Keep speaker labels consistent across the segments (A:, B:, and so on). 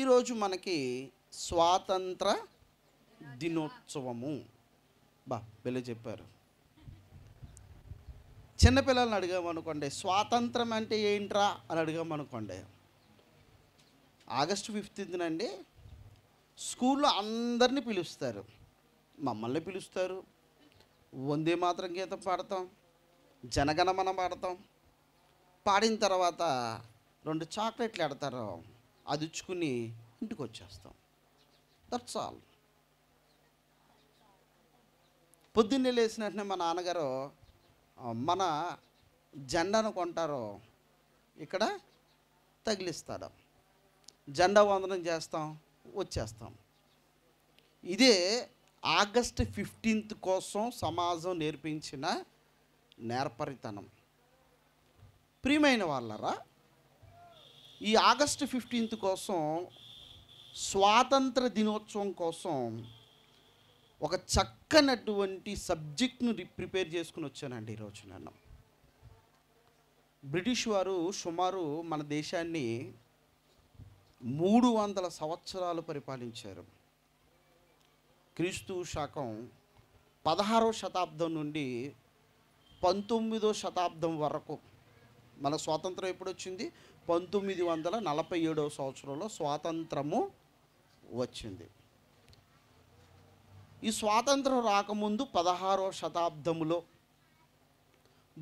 A: ఈరోజు మనకి స్వాతంత్ర దినోత్సవము బా వెళ్ళి చెప్పారు చిన్నపిల్లల్ని అడిగామనుకోండి స్వాతంత్రం అంటే ఏంట్రా అని అడిగామనుకోండి ఆగస్టు ఫిఫ్టీన్త్నండి స్కూల్లో అందరినీ పిలుస్తారు మమ్మల్ని పిలుస్తారు వందే మాత్రం గీతం పాడతాం జనగణమన పాడతాం పాడిన తర్వాత రెండు చాక్లెట్లు ఎడతారు అదుచుకుని ఇంటికి వచ్చేస్తాం దట్స్ ఆల్ పొద్దున్నే లేచిన వెంటనే మా నాన్నగారు మన జెండాను కొంటారు ఇక్కడ తగిలిస్తాడు జెండా వందనం చేస్తాం వచ్చేస్తాం ఇదే ఆగస్ట్ ఫిఫ్టీన్త్ కోసం సమాజం నేర్పించిన నేర్పరితనం ప్రియమైన వాళ్ళరా ఈ ఆగస్టు ఫిఫ్టీన్త్ కోసం స్వాతంత్ర దినోత్సవం కోసం ఒక చక్కనటువంటి సబ్జెక్ట్ను ప్రిపేర్ చేసుకుని వచ్చానండి ఈరోజు నన్ను బ్రిటిష్ వారు సుమారు మన దేశాన్ని మూడు వందల సంవత్సరాలు పరిపాలించారు క్రీస్తు శాకం పదహారో శతాబ్దం నుండి పంతొమ్మిదో శతాబ్దం వరకు మన స్వాతంత్రం ఎప్పుడు వచ్చింది పంతొమ్మిది వందల నలభై ఏడవ సంవత్సరంలో స్వాతంత్రము వచ్చింది ఈ స్వాతంత్రం రాకముందు పదహారో శతాబ్దములో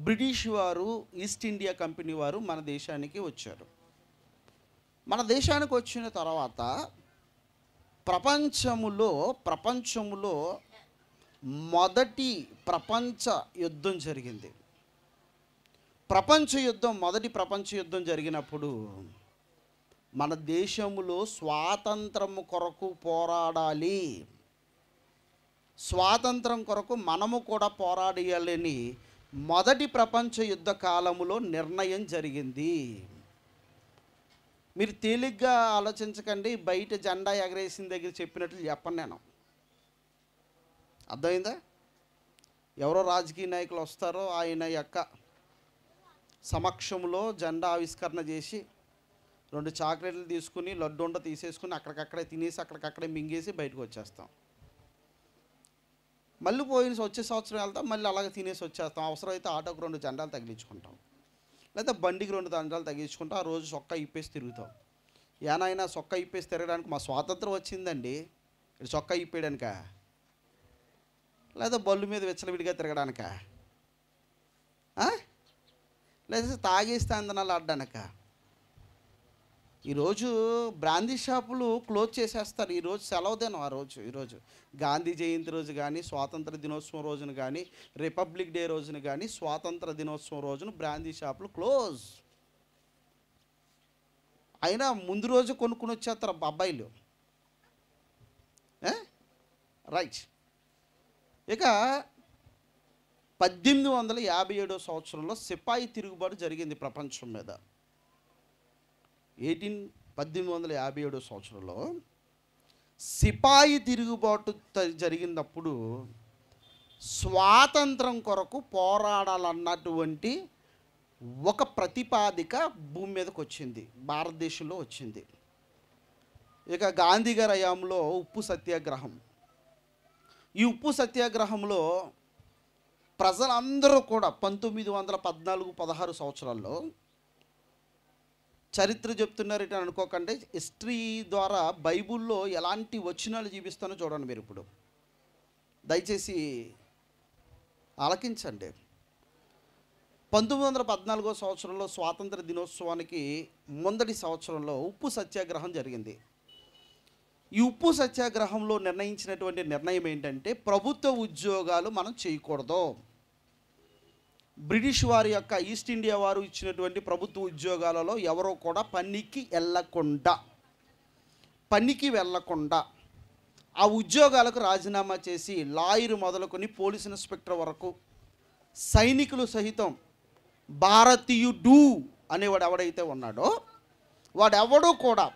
A: బ్రిటిష్ వారు ఈస్ట్ ఇండియా కంపెనీ వారు మన దేశానికి వచ్చారు మన దేశానికి వచ్చిన తర్వాత ప్రపంచములో ప్రపంచములో మొదటి ప్రపంచ యుద్ధం జరిగింది ప్రపంచ యుద్ధం మొదటి ప్రపంచ యుద్ధం జరిగినప్పుడు మన దేశంలో స్వాతంత్రం కొరకు పోరాడాలి స్వాతంత్రం కొరకు మనము కూడా పోరాడాలని మొదటి ప్రపంచ యుద్ధ కాలంలో నిర్ణయం జరిగింది మీరు తేలిగ్గా ఆలోచించకండి బయట జెండా ఎగరేసిన దగ్గర చెప్పినట్లు చెప్పను నేను అర్థమైందా ఎవరో రాజకీయ నాయకులు వస్తారో ఆయన యొక్క సమక్షంలో జెండా ఆవిష్కరణ చేసి రెండు చాక్లెట్లు తీసుకుని లడ్డుండ తీసేసుకుని అక్కడికక్కడే తినేసి అక్కడికక్కడే మింగేసి బయటకు వచ్చేస్తాం మళ్ళీ పోయిన వచ్చే సంవత్సరం వెళ్తాం మళ్ళీ అలాగే తినేసి వచ్చేస్తాం అవసరమైతే ఆటోకు రెండు జెండాలు తగిలించుకుంటాం లేదా బండికి రెండు జెండాలు తగిలించుకుంటాం ఆ రోజు సొక్క ఇప్పేసి తిరుగుతాం ఏనాయినా సొక్క ఇప్పేసి తిరగడానికి మా స్వాతంత్రం వచ్చిందండి ఇటు సొక్క ఇప్పేయడానిక లేదా బళ్ళు మీద విచ్చలవిడిగా తిరగడానికా లేదా తాగేస్తే అందనాలు ఆడడానిక ఈరోజు బ్రాందీ షాపులు క్లోజ్ చేసేస్తారు ఈరోజు సెలవు దినం ఆ రోజు ఈరోజు గాంధీ జయంతి రోజు కానీ స్వాతంత్ర దినోత్సవం రోజున కానీ రిపబ్లిక్ డే రోజున కానీ స్వాతంత్ర దినోత్సవం రోజున బ్రాందీ షాపులు క్లోజ్ అయినా ముందు రోజు కొనుక్కుని వచ్చేస్తారు అబ్బాయిలు రైట్ ఇక పద్దెనిమిది వందల యాభై ఏడో సంవత్సరంలో సిపాయి తిరుగుబాటు జరిగింది ప్రపంచం మీద ఎయిటీన్ పద్దెనిమిది వందల యాభై ఏడో సంవత్సరంలో సిపాయి తిరుగుబాటు జరిగినప్పుడు స్వాతంత్రం కొరకు పోరాడాలన్నటువంటి ఒక ప్రతిపాదిక భూమి మీదకి వచ్చింది భారతదేశంలో వచ్చింది ఇక గాంధీగారు అయాంలో ఉప్పు సత్యాగ్రహం ఈ ఉప్పు సత్యాగ్రహంలో ప్రజలందరూ కూడా పంతొమ్మిది వందల పద్నాలుగు పదహారు సంవత్సరాల్లో చరిత్ర చెప్తున్నారట అనుకోకండి హిస్టరీ ద్వారా బైబుల్లో ఎలాంటి వచనాలు జీవిస్తానో చూడండి మీరు ఇప్పుడు దయచేసి ఆలకించండి పంతొమ్మిది వందల పద్నాలుగో సంవత్సరంలో స్వాతంత్ర దినోత్సవానికి ముందటి సంవత్సరంలో ఉప్పు సత్యాగ్రహం జరిగింది ఈ ఉప్పు సత్యాగ్రహంలో నిర్ణయించినటువంటి నిర్ణయం ఏంటంటే ప్రభుత్వ ఉద్యోగాలు మనం చేయకూడదు బ్రిటిష్ వారి యొక్క ఈస్ట్ ఇండియా వారు ఇచ్చినటువంటి ప్రభుత్వ ఉద్యోగాలలో ఎవరో కూడా పనికి వెళ్ళకుండా పనికి వెళ్ళకుండా ఆ ఉద్యోగాలకు రాజీనామా చేసి లాయర్ మొదలుకొని పోలీస్ ఇన్స్పెక్టర్ వరకు సైనికులు సహితం భారతీయుడు అనేవాడు ఎవడైతే ఉన్నాడో వాడెవడూ కూడా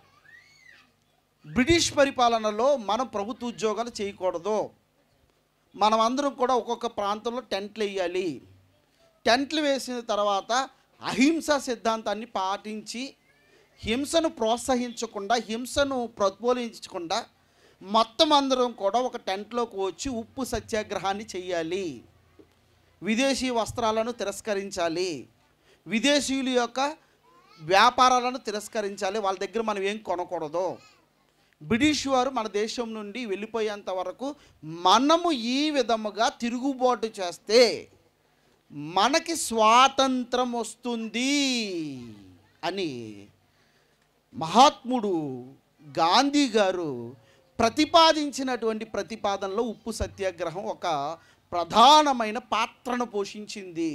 A: బ్రిటిష్ పరిపాలనలో మనం ప్రభుత్వ ఉద్యోగాలు చేయకూడదు మనం అందరం కూడా ఒక్కొక్క ప్రాంతంలో టెంట్లు వేయాలి టెంట్లు వేసిన తర్వాత అహింస సిద్ధాంతాన్ని పాటించి హింసను ప్రోత్సహించకుండా హింసను ప్రోత్బోలించకుండా మొత్తం అందరం కూడా ఒక టెంట్లోకి వచ్చి ఉప్పు సత్యాగ్రహాన్ని చేయాలి విదేశీ వస్త్రాలను తిరస్కరించాలి విదేశీయుల యొక్క వ్యాపారాలను తిరస్కరించాలి వాళ్ళ దగ్గర మనం ఏం కొనకూడదు బ్రిటిష్ వారు మన దేశం నుండి వెళ్ళిపోయేంత వరకు మనము ఈ విధముగా తిరుగుబాటు చేస్తే మనకి స్వాతంత్రం వస్తుంది అని మహాత్ముడు గాంధీ గారు ప్రతిపాదించినటువంటి ప్రతిపాదనలో ఉప్పు సత్యాగ్రహం ఒక ప్రధానమైన పాత్రను పోషించింది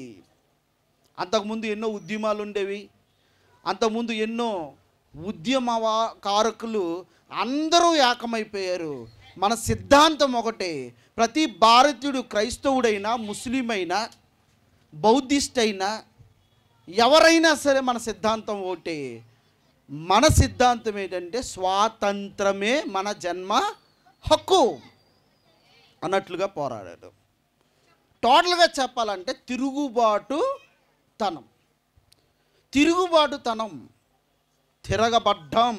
A: అంతకుముందు ఎన్నో ఉద్యమాలు ఉండేవి అంతకుముందు ఎన్నో ఉద్యమ కారకులు అందరూ ఏకమైపోయారు మన సిద్ధాంతం ఒకటే ప్రతి భారతీయుడు క్రైస్తవుడైనా ముస్లిం అయినా బౌద్ధిస్ట్ అయినా ఎవరైనా సరే మన సిద్ధాంతం ఒకటే మన సిద్ధాంతం ఏంటంటే స్వాతంత్రమే మన జన్మ హక్కు అన్నట్లుగా పోరాడాడు టోటల్గా చెప్పాలంటే తిరుగుబాటు తనం తిరుగుబాటుతనం తిరగబడ్డం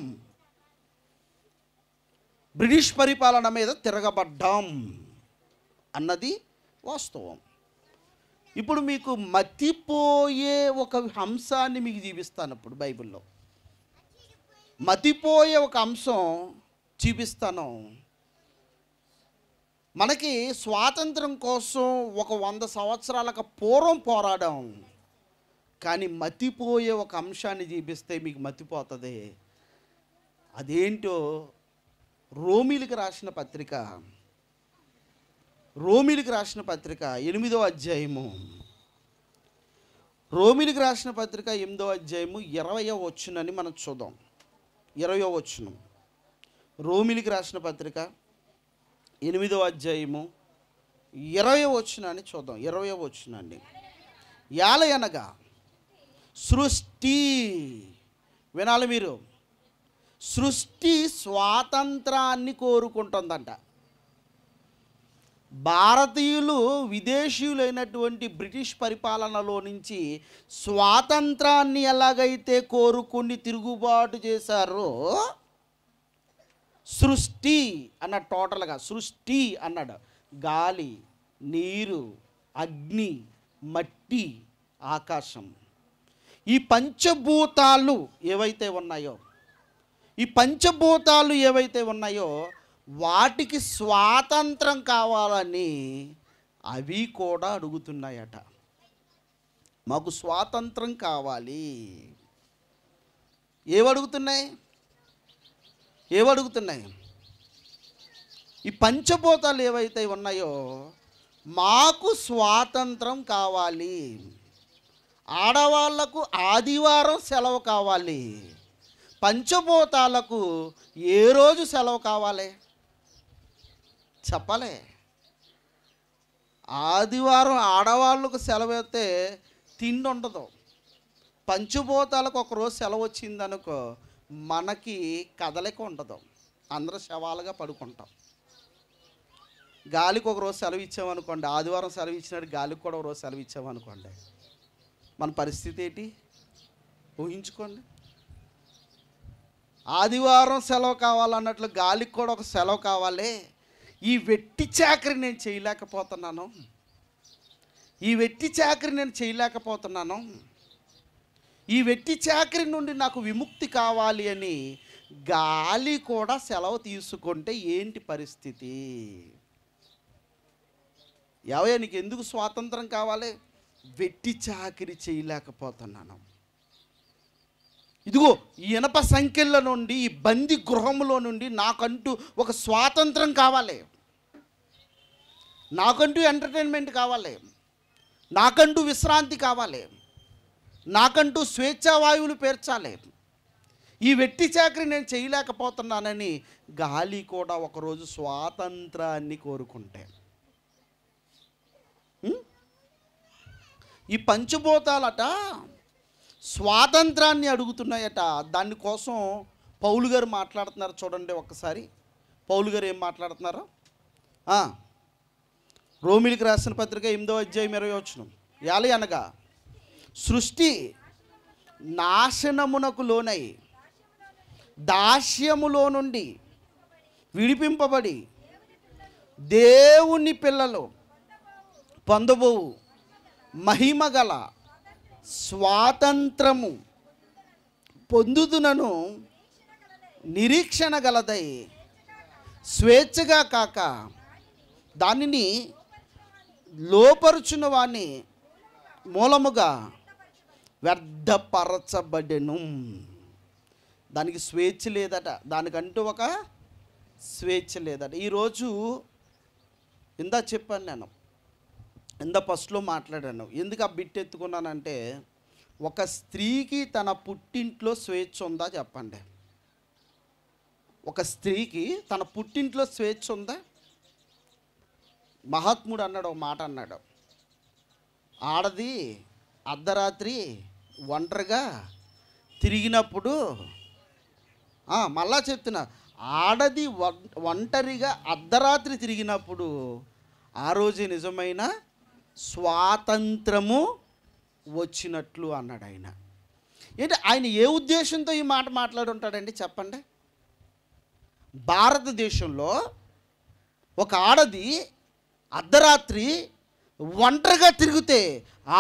A: బ్రిటిష్ పరిపాలన మీద తిరగబడ్డాం అన్నది వాస్తవం ఇప్పుడు మీకు మతిపోయే ఒక అంశాన్ని మీకు చూపిస్తాను ఇప్పుడు బైబిల్లో మతిపోయే ఒక అంశం చూపిస్తాను మనకి స్వాతంత్రం కోసం ఒక వంద సంవత్సరాలకు పూర్వం పోరాడాం కానీ మతిపోయే ఒక అంశాన్ని చూపిస్తే మీకు మతిపోతుంది అదేంటో రోమిలికి రాసిన పత్రిక రోమిలికి రాసిన పత్రిక ఎనిమిదో అధ్యాయము రోమిలికి రాసిన పత్రిక ఎనిమిదో అధ్యాయము ఇరవయో వచ్చునని మనం చూద్దాం ఇరవయో వచ్చును రోమిలికి రాసిన పత్రిక ఎనిమిదో అధ్యాయము ఇరవై వచ్చునని చూద్దాం ఇరవై వచ్చునండి యాలయనగా సృష్టి వినాలి మీరు సృష్టి స్వాతంత్రాన్ని కోరుకుంటుందంట భారతీయులు విదేశీయులైనటువంటి బ్రిటిష్ పరిపాలనలో నుంచి స్వాతంత్రాన్ని ఎలాగైతే కోరుకుని తిరుగుబాటు చేశారో సృష్టి అన్న టోటల్గా సృష్టి అన్నాడు గాలి నీరు అగ్ని మట్టి ఆకాశం ఈ పంచభూతాలు ఏవైతే ఉన్నాయో ఈ పంచభూతాలు ఏవైతే ఉన్నాయో వాటికి స్వాతంత్రం కావాలని అవి కూడా అడుగుతున్నాయట మాకు స్వాతంత్రం కావాలి ఏవడుగుతున్నాయి ఏవడుగుతున్నాయి ఈ పంచభూతాలు ఏవైతే ఉన్నాయో మాకు స్వాతంత్రం కావాలి ఆడవాళ్లకు ఆదివారం సెలవు కావాలి పంచభూతాలకు ఏ రోజు సెలవు కావాలి చెప్పలే ఆదివారం ఆడవాళ్ళకు సెలవు అయితే తిండి ఉండదు పంచభూతాలకు ఒకరోజు సెలవు వచ్చిందనుకో మనకి కదలిక ఉండదు అందరూ శవాలుగా పడుకుంటాం గాలికి ఒకరోజు సెలవు ఇచ్చామనుకోండి ఆదివారం సెలవు ఇచ్చినట్టు గాలికి కూడా ఒకరోజు సెలవు ఇచ్చామనుకోండి మన పరిస్థితి ఏంటి ఊహించుకోండి ఆదివారం సెలవు కావాలన్నట్లు గాలికి కూడా ఒక సెలవు కావాలి ఈ వెట్టి చాకరి నేను చేయలేకపోతున్నాను ఈ వెట్టి చాకరి నేను చేయలేకపోతున్నాను ఈ వెట్టి చాకరి నుండి నాకు విముక్తి కావాలి అని గాలి కూడా సెలవు తీసుకుంటే ఏంటి పరిస్థితి ఎవయ్యా నీకు ఎందుకు స్వాతంత్రం కావాలి వెట్టి చాకరి చేయలేకపోతున్నాను ఇదిగో ఇనప సంఖ్యల నుండి ఈ బంది గృహంలో నుండి నాకంటూ ఒక స్వాతంత్రం కావాలి నాకంటూ ఎంటర్టైన్మెంట్ కావాలి నాకంటూ విశ్రాంతి కావాలి నాకంటూ స్వేచ్ఛావాయువులు పేర్చాలి ఈ వెట్టి చాకరి నేను చేయలేకపోతున్నానని గాలి కూడా ఒకరోజు స్వాతంత్రాన్ని కోరుకుంటే ఈ పంచభూతాలట స్వాతంత్రాన్ని అడుగుతున్నాయట దానికోసం పౌలు గారు మాట్లాడుతున్నారు చూడండి ఒక్కసారి పౌలు గారు ఏం మాట్లాడుతున్నారు రోమిలికి రాసిన పత్రిక ఎనిమిదో అధ్యాయం ఇరవై వచ్చిన యాలి అనగా సృష్టి నాశనమునకు లోనై దాస్యములో నుండి విడిపింపబడి దేవుని పిల్లలు పొందబోవు మహిమగల స్వాతంత్రము పొందుదునను నిరీక్షణ గలదై స్వేచ్ఛగా కాక దానిని లోపరుచున్న వాణ్ణి మూలముగా వ్యర్థపరచబడెను దానికి స్వేచ్ఛ లేదట దానికంటూ ఒక స్వేచ్ఛ లేదట ఈరోజు ఇందా చెప్పాను నేను ఇంత ఫస్ట్లో మాట్లాడాను ఎందుకు ఆ బిట్ ఎత్తుకున్నానంటే ఒక స్త్రీకి తన పుట్టింట్లో స్వేచ్ఛ ఉందా చెప్పండి ఒక స్త్రీకి తన పుట్టింట్లో స్వేచ్ఛ ఉందా మహాత్ముడు అన్నాడు ఒక మాట అన్నాడు ఆడది అర్ధరాత్రి ఒంటరిగా తిరిగినప్పుడు మళ్ళా చెప్తున్నా ఆడది ఒంటరిగా అర్ధరాత్రి తిరిగినప్పుడు ఆ రోజే నిజమైన స్వాతంత్రము వచ్చినట్లు అన్నాడు ఆయన ఏంటి ఆయన ఏ ఉద్దేశంతో ఈ మాట మాట్లాడుంటాడండి చెప్పండి భారతదేశంలో ఒక ఆడది అర్ధరాత్రి ఒంటరిగా తిరిగితే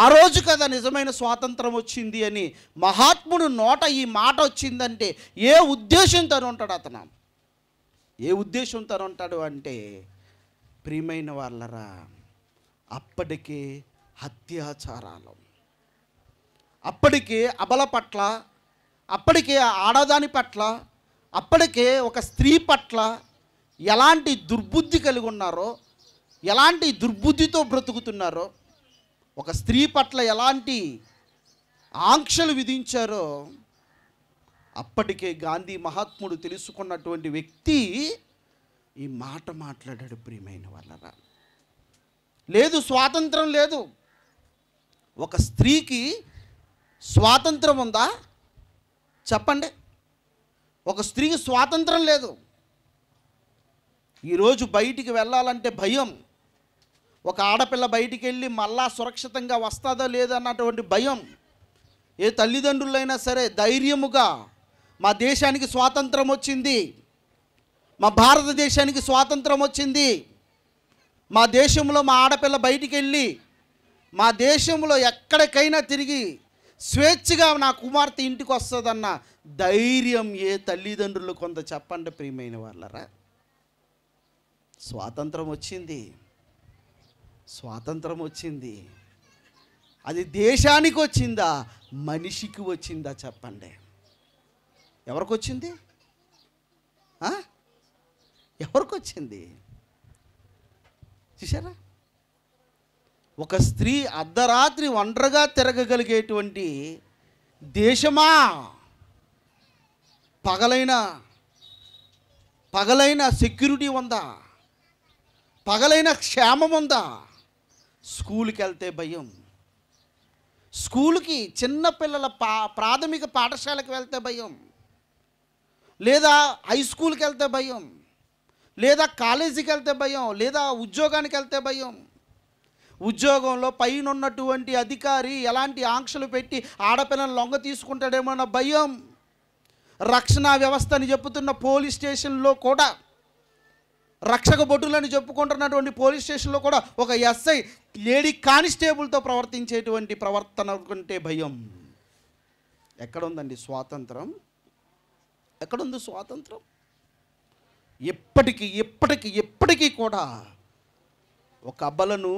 A: ఆ రోజు కదా నిజమైన స్వాతంత్రం వచ్చింది అని మహాత్ముడు నోట ఈ మాట వచ్చిందంటే ఏ ఉద్దేశంతో ఉంటాడు అతను ఏ ఉద్దేశంతో ఉంటాడు అంటే ప్రియమైన వాళ్ళరా అప్పటికే హత్యాచారాలు అప్పటికే అబల పట్ల అప్పటికే ఆడదాని పట్ల అప్పటికే ఒక స్త్రీ పట్ల ఎలాంటి దుర్బుద్ధి కలిగి ఉన్నారో ఎలాంటి దుర్బుద్ధితో బ్రతుకుతున్నారో ఒక స్త్రీ పట్ల ఎలాంటి ఆంక్షలు విధించారో అప్పటికే గాంధీ మహాత్ముడు తెలుసుకున్నటువంటి వ్యక్తి ఈ మాట మాట్లాడాడు ప్రియమైన వాళ్ళరా లేదు స్వాతంత్రం లేదు ఒక స్త్రీకి స్వాతంత్రం ఉందా చెప్పండి ఒక స్త్రీకి స్వాతంత్రం లేదు ఈరోజు బయటికి వెళ్ళాలంటే భయం ఒక ఆడపిల్ల బయటికి వెళ్ళి మళ్ళా సురక్షితంగా వస్తుందో లేదన్నటువంటి అన్నటువంటి భయం ఏ తల్లిదండ్రులైనా సరే ధైర్యముగా మా దేశానికి స్వాతంత్రం వచ్చింది మా భారతదేశానికి స్వాతంత్రం వచ్చింది మా దేశంలో మా ఆడపిల్ల బయటికి వెళ్ళి మా దేశంలో ఎక్కడికైనా తిరిగి స్వేచ్ఛగా నా కుమార్తె ఇంటికి వస్తుందన్న ధైర్యం ఏ తల్లిదండ్రులు కొంత చెప్పండి ప్రియమైన వాళ్ళరా స్వాతంత్రం వచ్చింది స్వాతంత్రం వచ్చింది అది దేశానికి వచ్చిందా మనిషికి వచ్చిందా చెప్పండి ఎవరికి వచ్చింది ఎవరికి వచ్చింది చూసారా ఒక స్త్రీ అర్ధరాత్రి ఒంటరిగా తిరగగలిగేటువంటి దేశమా పగలైన పగలైన సెక్యూరిటీ ఉందా పగలైన క్షేమం ఉందా స్కూల్కి వెళ్తే భయం స్కూల్కి చిన్నపిల్లల పా ప్రాథమిక పాఠశాలకు వెళ్తే భయం లేదా హై స్కూల్కి వెళ్తే భయం లేదా కాలేజీకి వెళ్తే భయం లేదా ఉద్యోగానికి వెళ్తే భయం ఉద్యోగంలో పైన ఉన్నటువంటి అధికారి ఎలాంటి ఆంక్షలు పెట్టి ఆడపిల్లని లొంగ తీసుకుంటాడేమో అన్న భయం రక్షణ వ్యవస్థని చెప్పుతున్న పోలీస్ స్టేషన్లో కూడా రక్షక బొట్టులని చెప్పుకుంటున్నటువంటి పోలీస్ స్టేషన్లో కూడా ఒక ఎస్ఐ లేడీ కానిస్టేబుల్తో ప్రవర్తించేటువంటి ప్రవర్తన కంటే భయం ఎక్కడుందండి స్వాతంత్రం ఎక్కడుంది స్వాతంత్రం ఎప్పటికీ ఎప్పటికీ ఎప్పటికీ కూడా ఒక అబ్బలను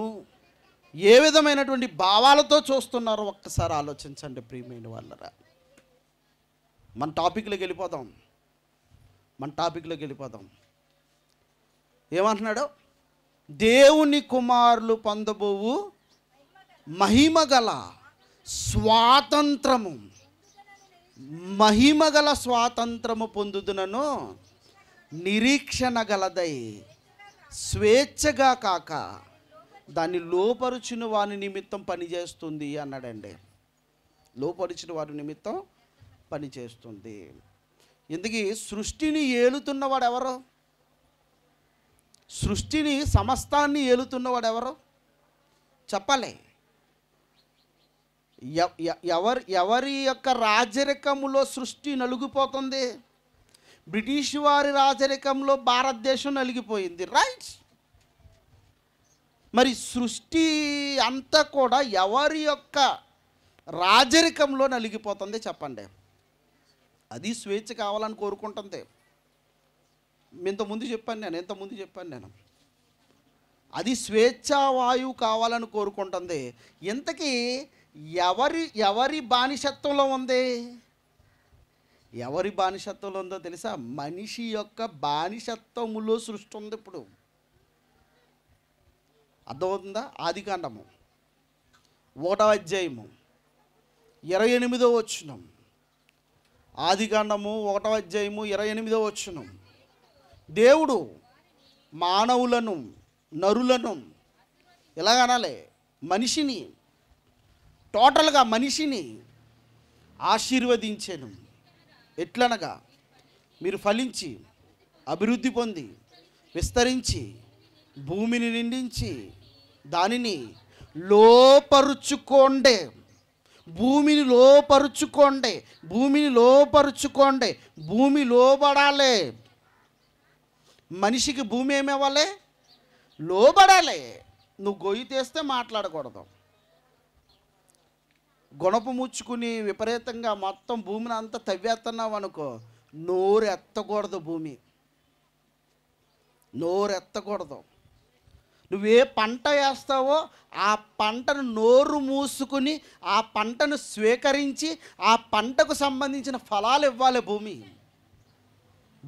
A: ఏ విధమైనటువంటి భావాలతో చూస్తున్నారో ఒక్కసారి ఆలోచించండి ప్రియమైన వాళ్ళరా మన టాపిక్లోకి వెళ్ళిపోదాం మన టాపిక్లోకి వెళ్ళిపోదాం ఏమంటున్నాడు దేవుని కుమారులు పొందబోవు మహిమగల స్వాతంత్రము మహిమగల స్వాతంత్రము పొందుదునను నిరీక్షణ గలదై స్వేచ్ఛగా కాక దాన్ని లోపరుచిన వారి నిమిత్తం పనిచేస్తుంది అన్నాడండి లోపరిచిన వారి నిమిత్తం పనిచేస్తుంది ఇందుకీ సృష్టిని ఏలుతున్నవాడు ఎవరు సృష్టిని సమస్తాన్ని ఏలుతున్నవాడు ఎవరు చెప్పాలి ఎవరి ఎవరి యొక్క రాజరికములో సృష్టి నలుగుపోతుంది బ్రిటిష్ వారి రాజరికంలో భారతదేశం నలిగిపోయింది రైట్ మరి సృష్టి అంతా కూడా ఎవరి యొక్క రాజరికంలో నలిగిపోతుంది చెప్పండి అది స్వేచ్ఛ కావాలని కోరుకుంటుంది ఇంతకుముందు చెప్పాను నేను ఇంతకుముందు చెప్పాను నేను అది స్వేచ్ఛావాయువు కావాలని కోరుకుంటుంది ఇంతకీ ఎవరి ఎవరి బానిసత్వంలో ఉంది ఎవరి బానిసత్వంలో ఉందో తెలుసా మనిషి యొక్క బానిసత్వములో సృష్టి ఉంది ఇప్పుడు అర్థమవుతుందా ఆది కాండము ఒకటవ అధ్యాయము ఇరవై ఎనిమిదో వచ్చునం ఆది కాండము ఒకటవ అధ్యాయము ఇరవై ఎనిమిదో వచ్చును దేవుడు మానవులను నరులను ఇలాగనాలి మనిషిని టోటల్గా మనిషిని ఆశీర్వదించాను ఎట్లనగా మీరు ఫలించి అభివృద్ధి పొంది విస్తరించి భూమిని నిండించి దానిని లోపరుచుకోండే భూమిని లోపరుచుకోండి భూమిని లోపరుచుకోండి భూమి లోబడాలి మనిషికి భూమి ఏమివ్వాలి లోబడాలి నువ్వు గొయ్యి తీస్తే మాట్లాడకూడదు గొనపు ముచ్చుకుని విపరీతంగా మొత్తం భూమిని అంతా తవ్వేస్తున్నావు అనుకో నోరు ఎత్తకూడదు భూమి నోరు ఎత్తకూడదు నువ్వే పంట వేస్తావో ఆ పంటను నోరు మూసుకుని ఆ పంటను స్వీకరించి ఆ పంటకు సంబంధించిన ఫలాలు ఇవ్వాలి భూమి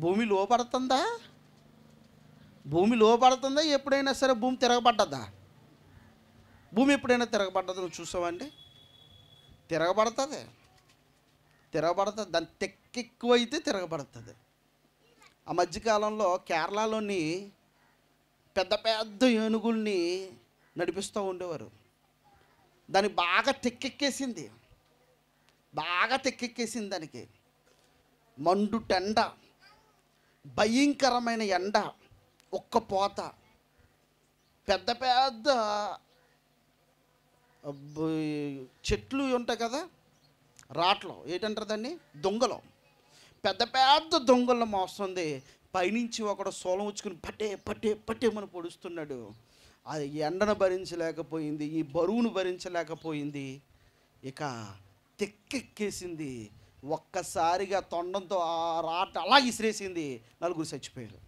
A: భూమి లోపడుతుందా భూమి లోపడుతుందా ఎప్పుడైనా సరే భూమి తిరగబడ్డదా భూమి ఎప్పుడైనా తిరగబడ్డదా నువ్వు చూసావండి తిరగబడుతుంది తిరగబడుతుంది దాని తెక్కెక్కువైతే తిరగబడుతుంది ఆ మధ్యకాలంలో కేరళలోని పెద్ద పెద్ద ఏనుగుల్ని నడిపిస్తూ ఉండేవారు దాన్ని బాగా తెక్కెక్కేసింది బాగా తెక్కెక్కేసింది దానికి మండు భయంకరమైన ఎండ ఒక్క పోత పెద్ద పెద్ద చెట్లు ఉంటాయి కదా రాట్లు ఏంటంటారు దాన్ని దొంగలు పెద్ద పెద్ద దొంగలను మోస్తుంది పైనుంచి ఒకడు సోలం ఉచ్చుకుని పట్టే పట్టే పట్టే మన పొడుస్తున్నాడు అది ఎండను భరించలేకపోయింది ఈ బరువును భరించలేకపోయింది ఇక తెక్కెక్కేసింది ఒక్కసారిగా తొండంతో ఆ రాట అలా ఇసిరేసింది నలుగురు చచ్చిపోయారు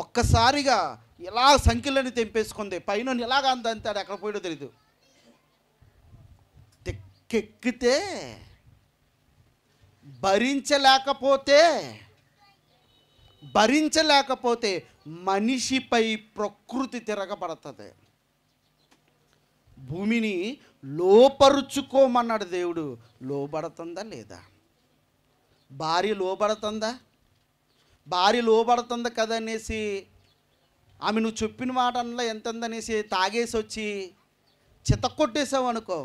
A: ఒక్కసారిగా ఎలా సంఖ్యలని తెంపేసుకుంది పైన ఎలాగ అందంతాడు ఎక్కడ పోయాడో తెలీదు తెక్కెక్కితే భరించలేకపోతే భరించలేకపోతే మనిషిపై ప్రకృతి తిరగబడుతుంది భూమిని లోపరుచుకోమన్నాడు దేవుడు లోబడుతుందా లేదా భార్య లోబడుతుందా భార్య లోబడుతుంది కదనేసి ఆమె నువ్వు చెప్పిన మాట అనలో ఎంత ఉందనేసి తాగేసి వచ్చి చితక్కొట్టేసావు అనుకో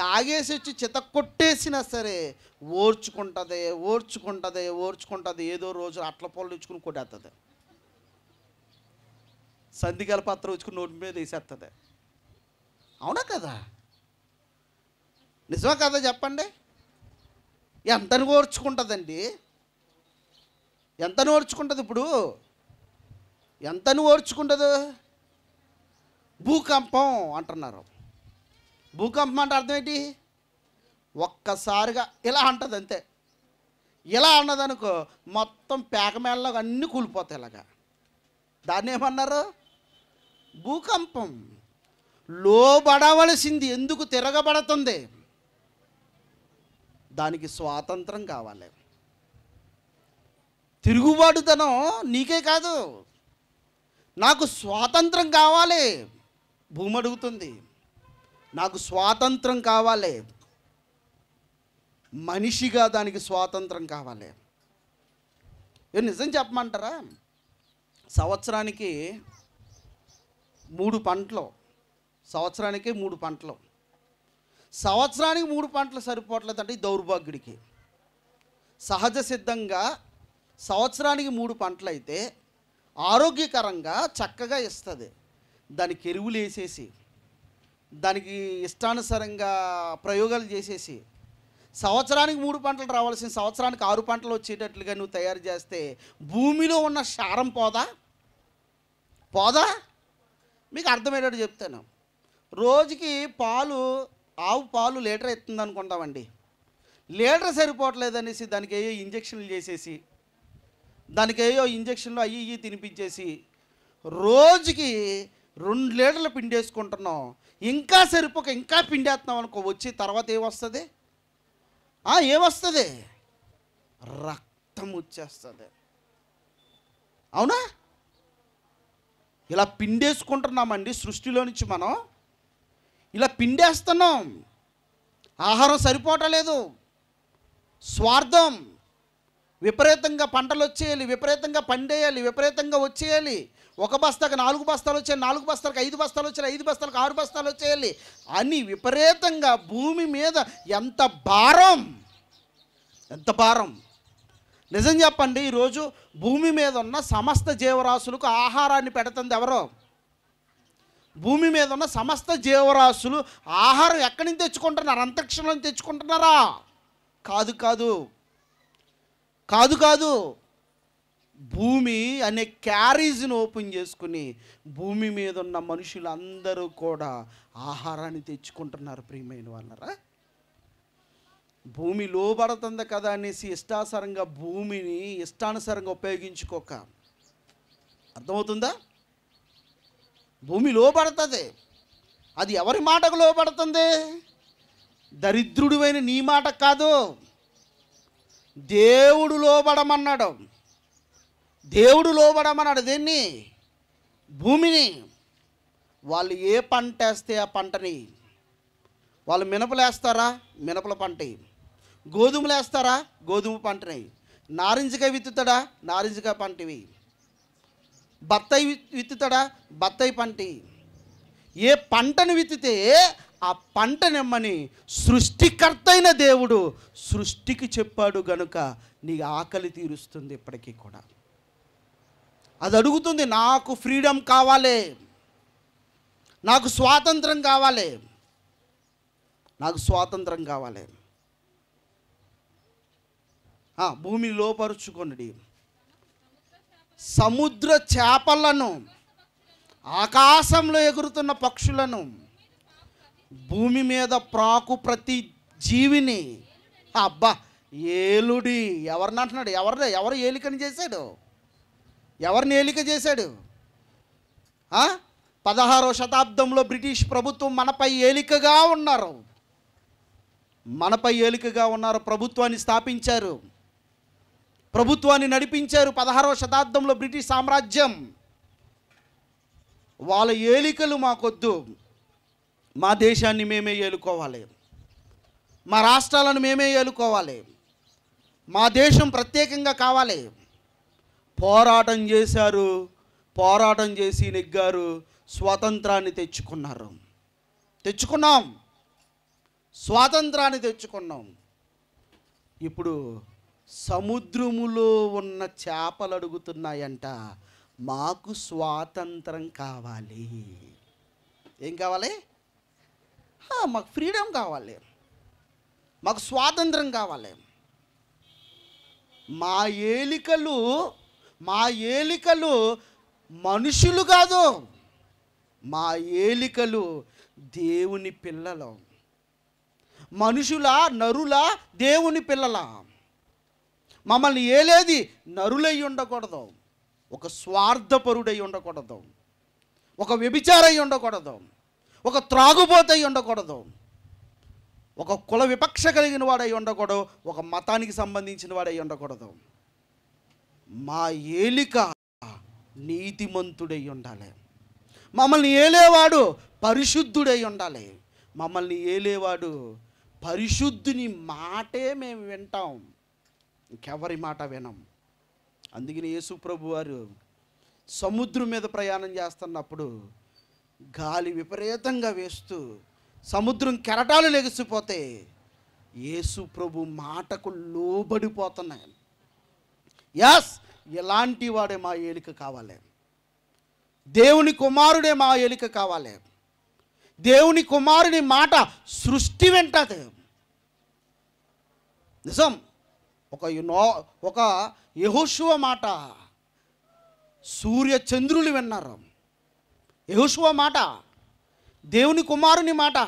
A: తాగేసి వచ్చి చితక్కొట్టేసినా సరే ఓర్చుకుంటుంది ఓర్చుకుంటుంది ఓర్చుకుంటుంది ఏదో రోజు అట్ల పొలం ఇచ్చుకుని కొట్టేస్తుంది సంధిగల పాత్ర వచ్చుకుని నోటి మీద వేసేస్తుంది అవునా కదా నిజమా కదా చెప్పండి ఎంతని ఓర్చుకుంటుందండి ఎంత నోర్చుకుంటుంది ఇప్పుడు ఎంత ఓర్చుకుంటుంది భూకంపం అంటున్నారు భూకంపం అంటే అర్థం ఏంటి ఒక్కసారిగా ఇలా అంటది అంతే ఇలా అన్నదనుకో మొత్తం పేకమేళలో అన్నీ కూలిపోతాయి ఇలాగా దాన్ని ఏమన్నారు భూకంపం లోబడవలసింది ఎందుకు తిరగబడుతుంది దానికి స్వాతంత్రం కావాలి తిరుగుబాటుతనం నీకే కాదు నాకు స్వాతంత్రం కావాలి భూమి అడుగుతుంది నాకు స్వాతంత్రం కావాలి మనిషిగా దానికి స్వాతంత్రం కావాలి నిజం చెప్పమంటారా సంవత్సరానికి మూడు పంటలు సంవత్సరానికి మూడు పంటలు సంవత్సరానికి మూడు పంటలు సరిపోవట్లేదు అంటే దౌర్భాగ్యుడికి సహజ సిద్ధంగా సంవత్సరానికి మూడు పంటలు అయితే ఆరోగ్యకరంగా చక్కగా ఇస్తుంది దానికి ఎరువులు వేసేసి దానికి ఇష్టానుసారంగా ప్రయోగాలు చేసేసి సంవత్సరానికి మూడు పంటలు రావాల్సిన సంవత్సరానికి ఆరు పంటలు వచ్చేటట్లుగా నువ్వు తయారు చేస్తే భూమిలో ఉన్న శారం పోదా పోదా మీకు అర్థమయ్యేటట్టు చెప్తాను రోజుకి పాలు ఆవు పాలు లీటర్ ఎత్తుంది అనుకుంటామండి లీటర్ సరిపోవట్లేదనేసి దానికి ఏ ఇంజక్షన్లు చేసేసి దానికి ఏయో ఇంజక్షన్లు అయ్యి ఇవి తినిపించేసి రోజుకి రెండు లీటర్లు పిండేసుకుంటున్నాం ఇంకా సరిపోక ఇంకా పిండేస్తున్నాం అనుకో వచ్చి తర్వాత ఏమొస్తుంది ఏమొస్తుంది రక్తం వచ్చేస్తుంది అవునా ఇలా పిండేసుకుంటున్నామండి సృష్టిలో నుంచి మనం ఇలా పిండేస్తున్నాం ఆహారం సరిపోవటం లేదు స్వార్థం విపరీతంగా పంటలు వచ్చేయాలి విపరీతంగా పండేయాలి విపరీతంగా వచ్చేయాలి ఒక బస్తాకి నాలుగు బస్తాలు వచ్చాయి నాలుగు బస్తాలకు ఐదు బస్తాలు వచ్చాయి ఐదు బస్తాలకు ఆరు బస్తాలు వచ్చేయాలి అని విపరీతంగా భూమి మీద ఎంత భారం ఎంత భారం నిజం చెప్పండి ఈరోజు భూమి మీద ఉన్న సమస్త జీవరాశులకు ఆహారాన్ని పెడుతుంది ఎవరో భూమి మీద ఉన్న సమస్త జీవరాశులు ఆహారం ఎక్కడి నుంచి తెచ్చుకుంటున్నారు అంతక్షణం తెచ్చుకుంటున్నారా కాదు కాదు కాదు కాదు భూమి అనే క్యారీజ్ని ఓపెన్ చేసుకుని భూమి మీద ఉన్న మనుషులందరూ కూడా ఆహారాన్ని తెచ్చుకుంటున్నారు ప్రియమైన వాళ్ళరా భూమి లోబడుతుంది కదా అనేసి ఇష్టానుసారంగా భూమిని ఇష్టానుసారంగా ఉపయోగించుకోక అర్థమవుతుందా భూమి లోబడుతుంది అది ఎవరి మాటకు లోబడుతుంది దరిద్రుడివైన నీ మాట కాదు దేవుడు లోబడమన్నాడు దేవుడు లోబడమన్నాడు దీన్ని భూమిని వాళ్ళు ఏ పంట వేస్తే ఆ పంటని వాళ్ళు మినపలు వేస్తారా మినపల పంట గోధుమలు వేస్తారా గోధుమ పంటని నారింజకాయ విత్తుతాడా నారింజకాయ పంటవి బత్తాయి విత్తుతాడా బత్తాయి పంట ఏ పంటను విత్తితే ఆ పంట నెమ్మని సృష్టికర్తైన దేవుడు సృష్టికి చెప్పాడు గనుక నీ ఆకలి తీరుస్తుంది ఇప్పటికీ కూడా అది అడుగుతుంది నాకు ఫ్రీడమ్ కావాలి నాకు స్వాతంత్రం కావాలి నాకు స్వాతంత్రం కావాలి భూమి లోపరుచుకోండి సముద్ర చేపలను ఆకాశంలో ఎగురుతున్న పక్షులను భూమి మీద ప్రాకు ప్రతి జీవిని అబ్బా ఏలుడి ఎవరిని అంటున్నాడు ఎవరి ఎవరు ఏలికని చేశాడు ఎవరిని ఏలిక చేశాడు పదహారో శతాబ్దంలో బ్రిటిష్ ప్రభుత్వం మనపై ఏలికగా ఉన్నారు మనపై ఏలికగా ఉన్నారు ప్రభుత్వాన్ని స్థాపించారు ప్రభుత్వాన్ని నడిపించారు పదహారవ శతాబ్దంలో బ్రిటిష్ సామ్రాజ్యం వాళ్ళ ఏలికలు మాకొద్దు మా దేశాన్ని మేమే ఏలుకోవాలి మా రాష్ట్రాలను మేమే ఏలుకోవాలి మా దేశం ప్రత్యేకంగా కావాలి పోరాటం చేశారు పోరాటం చేసి నెగ్గారు స్వాతంత్రాన్ని తెచ్చుకున్నారు తెచ్చుకున్నాం స్వాతంత్రాన్ని తెచ్చుకున్నాం ఇప్పుడు సముద్రములో ఉన్న చేపలు అడుగుతున్నాయంట మాకు స్వాతంత్రం కావాలి ఏం కావాలి మాకు ఫ్రీడమ్ కావాలి మాకు స్వాతంత్రం కావాలి మా ఏలికలు మా ఏలికలు మనుషులు కాదు మా ఏలికలు దేవుని పిల్లలు మనుషుల నరుల దేవుని పిల్లల మమ్మల్ని ఏలేది నరులై ఉండకూడదు ఒక స్వార్థపరుడై ఉండకూడదు ఒక వ్యభిచారై ఉండకూడదు ఒక అయి ఉండకూడదు ఒక కుల విపక్ష కలిగిన వాడై ఉండకూడదు ఒక మతానికి సంబంధించిన వాడై ఉండకూడదు మా ఏలిక నీతిమంతుడై ఉండాలి మమ్మల్ని ఏలేవాడు పరిశుద్ధుడై ఉండాలి మమ్మల్ని ఏలేవాడు పరిశుద్ధుని మాటే మేము వింటాం ఇంకెవరి మాట వినం అందుకని యేసు ప్రభు వారు సముద్రం మీద ప్రయాణం చేస్తున్నప్పుడు గాలి విపరీతంగా వేస్తూ సముద్రం కెరటాలు లెగిసిపోతే యేసు ప్రభు మాటకు లోబడిపోతున్నాయి యాస్ ఎలాంటి వాడే మా ఏలిక కావాలి దేవుని కుమారుడే మా ఏలిక కావాలి దేవుని కుమారుని మాట సృష్టి వెంటది నిజం ఒక నో ఒక యహోశువ మాట సూర్య చంద్రులు విన్నారు యహుశువ మాట దేవుని కుమారుని మాట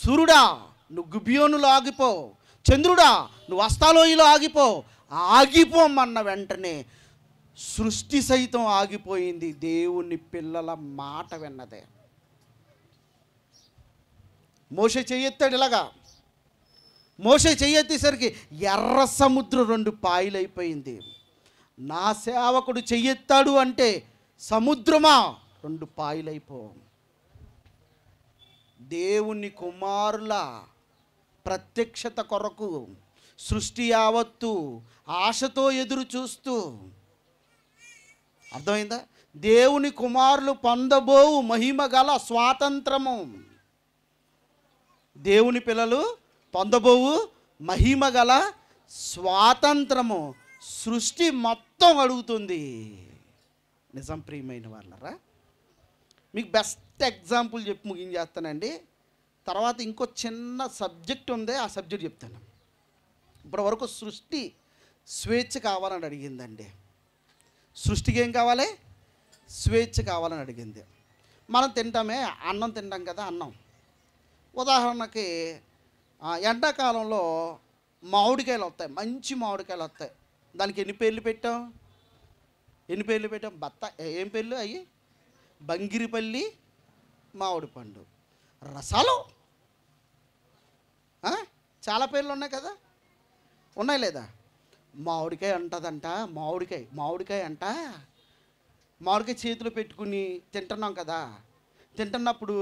A: సూర్యుడా నువ్వు గుబియోనులో ఆగిపో చంద్రుడా నువ్వు అస్తాలోయలో ఆగిపో ఆగిపోమన్న వెంటనే సృష్టి సైతం ఆగిపోయింది దేవుని పిల్లల మాట విన్నదే మోస చెయ్యెత్తాడు ఇలాగా మోస చెయ్యెత్తేసరికి ఎర్ర సముద్రం రెండు పాయలైపోయింది నా సేవకుడు చెయ్యెత్తాడు అంటే సముద్రమా రెండు పాయలైపో దేవుని కుమారుల ప్రత్యక్షత కొరకు సృష్టి యావత్తు ఆశతో ఎదురు చూస్తూ అర్థమైందా దేవుని కుమారులు పొందబోవు మహిమ గల స్వాతంత్రము దేవుని పిల్లలు పొందబోవు మహిమ గల స్వాతంత్రము సృష్టి మొత్తం అడుగుతుంది నిజం ప్రియమైన వాళ్ళరా మీకు బెస్ట్ ఎగ్జాంపుల్ చెప్పి ముగించేస్తానండి తర్వాత ఇంకో చిన్న సబ్జెక్ట్ ఉంది ఆ సబ్జెక్ట్ చెప్తాను ఇప్పటివరకు సృష్టి స్వేచ్ఛ కావాలని అడిగిందండి సృష్టికి ఏం కావాలి స్వేచ్ఛ కావాలని అడిగింది మనం తింటామే అన్నం తింటాం కదా అన్నం ఉదాహరణకి ఎండాకాలంలో మామిడికాయలు వస్తాయి మంచి మామిడికాయలు వస్తాయి దానికి ఎన్ని పేర్లు పెట్టావు ఎన్ని పేర్లు పెట్టాం బత్త ఏం పేర్లు అయ్యి బంగిరిపల్లి మామిడి పండు రసాలు చాలా పేర్లు ఉన్నాయి కదా ఉన్నాయి లేదా మామిడికాయ అంటదంట మామిడికాయ మామిడికాయ అంట మామిడికాయ చేతులు పెట్టుకుని తింటున్నాం కదా తింటున్నప్పుడు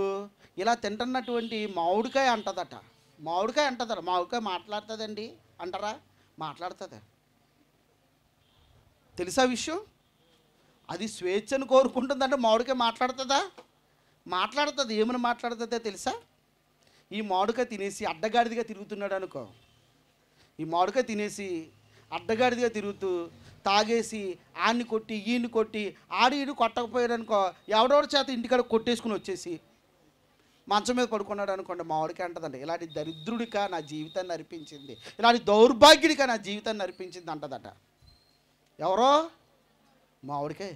A: ఇలా తింటున్నటువంటి మామిడికాయ అంటదట మామిడికాయ అంటదట మామిడికాయ మాట్లాడుతుందండి అంటారా మాట్లాడుతుంది తెలుసా విషయం అది స్వేచ్ఛను కోరుకుంటుందంటే మామిడికాయ మాట్లాడుతుందా మాట్లాడుతుంది ఏమని మాట్లాడుతుందో తెలుసా ఈ మామిడికాయ తినేసి అడ్డగాడిదిగా తిరుగుతున్నాడు అనుకో ఈ మామిడికాయ తినేసి అడ్డగాడిదిగా తిరుగుతూ తాగేసి ఆడిని కొట్టి ఈయన్ని కొట్టి ఆడి ఈడు కొట్టకపోయాడు అనుకో ఎవడెవడి చేత ఇంటికాడ కొట్టేసుకుని వచ్చేసి మంచం మీద పడుకున్నాడు అనుకోండి మామిడికాయ అంటదండి ఇలాంటి దరిద్రుడిగా నా జీవితాన్ని నడిపించింది ఇలాంటి దౌర్భాగ్యుడిగా నా జీవితాన్ని నడిపించింది అంటదట ఎవరో మామిడికాయ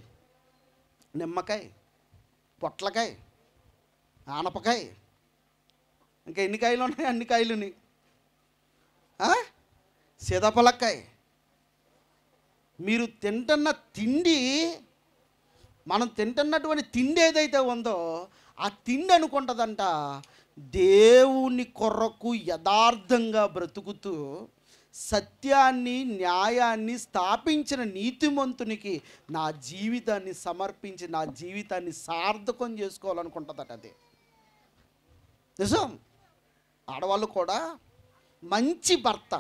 A: నిమ్మకాయ పొట్లకాయ ఆనపకాయ ఇంకా ఎన్ని కాయలు ఉన్నాయి అన్ని కాయలుని సీతాఫలక్కాయ మీరు తింటున్న తిండి మనం తింటున్నటువంటి తిండి ఏదైతే ఉందో ఆ తిండి అనుకుంటుందంట దేవుని కొరకు యథార్థంగా బ్రతుకుతూ సత్యాన్ని న్యాయాన్ని స్థాపించిన నీతిమంతునికి నా జీవితాన్ని సమర్పించి నా జీవితాన్ని సార్థకం చేసుకోవాలనుకుంటుందట అది నిజం ఆడవాళ్ళు కూడా మంచి భర్త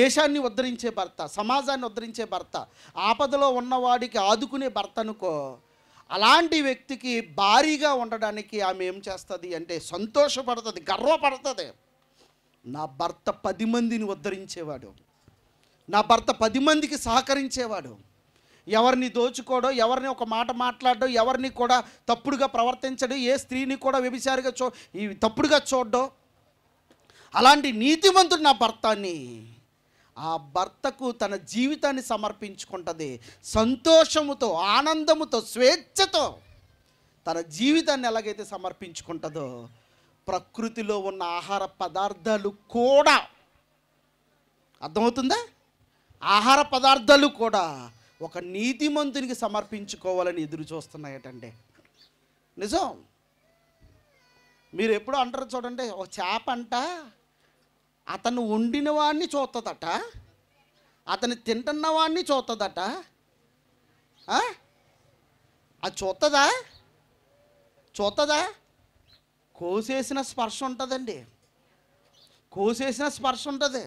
A: దేశాన్ని ఉద్ధరించే భర్త సమాజాన్ని ఉద్ధరించే భర్త ఆపదలో ఉన్నవాడికి ఆదుకునే భర్త అనుకో అలాంటి వ్యక్తికి భారీగా ఉండడానికి ఆమె ఏం చేస్తుంది అంటే సంతోషపడుతుంది గర్వపడుతుంది నా భర్త పది మందిని ఉద్ధరించేవాడు నా భర్త పది మందికి సహకరించేవాడు ఎవరిని దోచుకోడో ఎవరిని ఒక మాట మాట్లాడో ఎవరిని కూడా తప్పుడుగా ప్రవర్తించడు ఏ స్త్రీని కూడా వ్యభిచారిగా చూ తప్పుడుగా చూడడం అలాంటి నీతిమంతుడు నా భర్త అని ఆ భర్తకు తన జీవితాన్ని సమర్పించుకుంటుంది సంతోషముతో ఆనందముతో స్వేచ్ఛతో తన జీవితాన్ని ఎలాగైతే సమర్పించుకుంటుందో ప్రకృతిలో ఉన్న ఆహార పదార్థాలు కూడా అర్థమవుతుందా ఆహార పదార్థాలు కూడా ఒక నీతిమంతునికి సమర్పించుకోవాలని ఎదురు చూస్తున్నాయటండి నిజం మీరు ఎప్పుడు అంటారు చూడండి ఒక చేప అంట అతను వండిన వాడిని చూస్తుందట అతను తింటున్న వాడిని చూస్తుందట అది చూస్తుందా చూస్తుందా కోసేసిన స్పర్శ ఉంటుందండి కోసేసిన స్పర్శ ఉంటుంది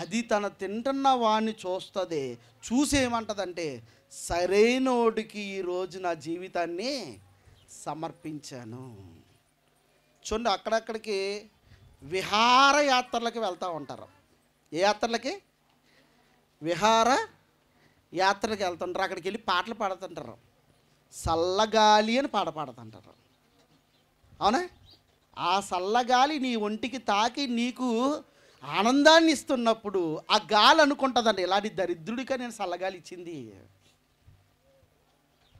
A: అది తన తింటున్న వాడిని చూస్తుంది చూసేమంటదంటే సరైనోడికి ఈరోజు నా జీవితాన్ని సమర్పించాను చూడండి అక్కడక్కడికి విహారయాత్రలకి వెళ్తూ ఉంటారు ఏ యాత్రలకి విహార యాత్రలకు వెళ్తుంటారు అక్కడికి వెళ్ళి పాటలు పాడుతుంటారు సల్లగాలి అని పాట పాడుతుంటారు అవునా ఆ సల్లగాలి నీ ఒంటికి తాకి నీకు ఆనందాన్ని ఇస్తున్నప్పుడు ఆ గాలి అనుకుంటుందండి ఇలాంటి దరిద్రుడిగా నేను సల్లగాలి ఇచ్చింది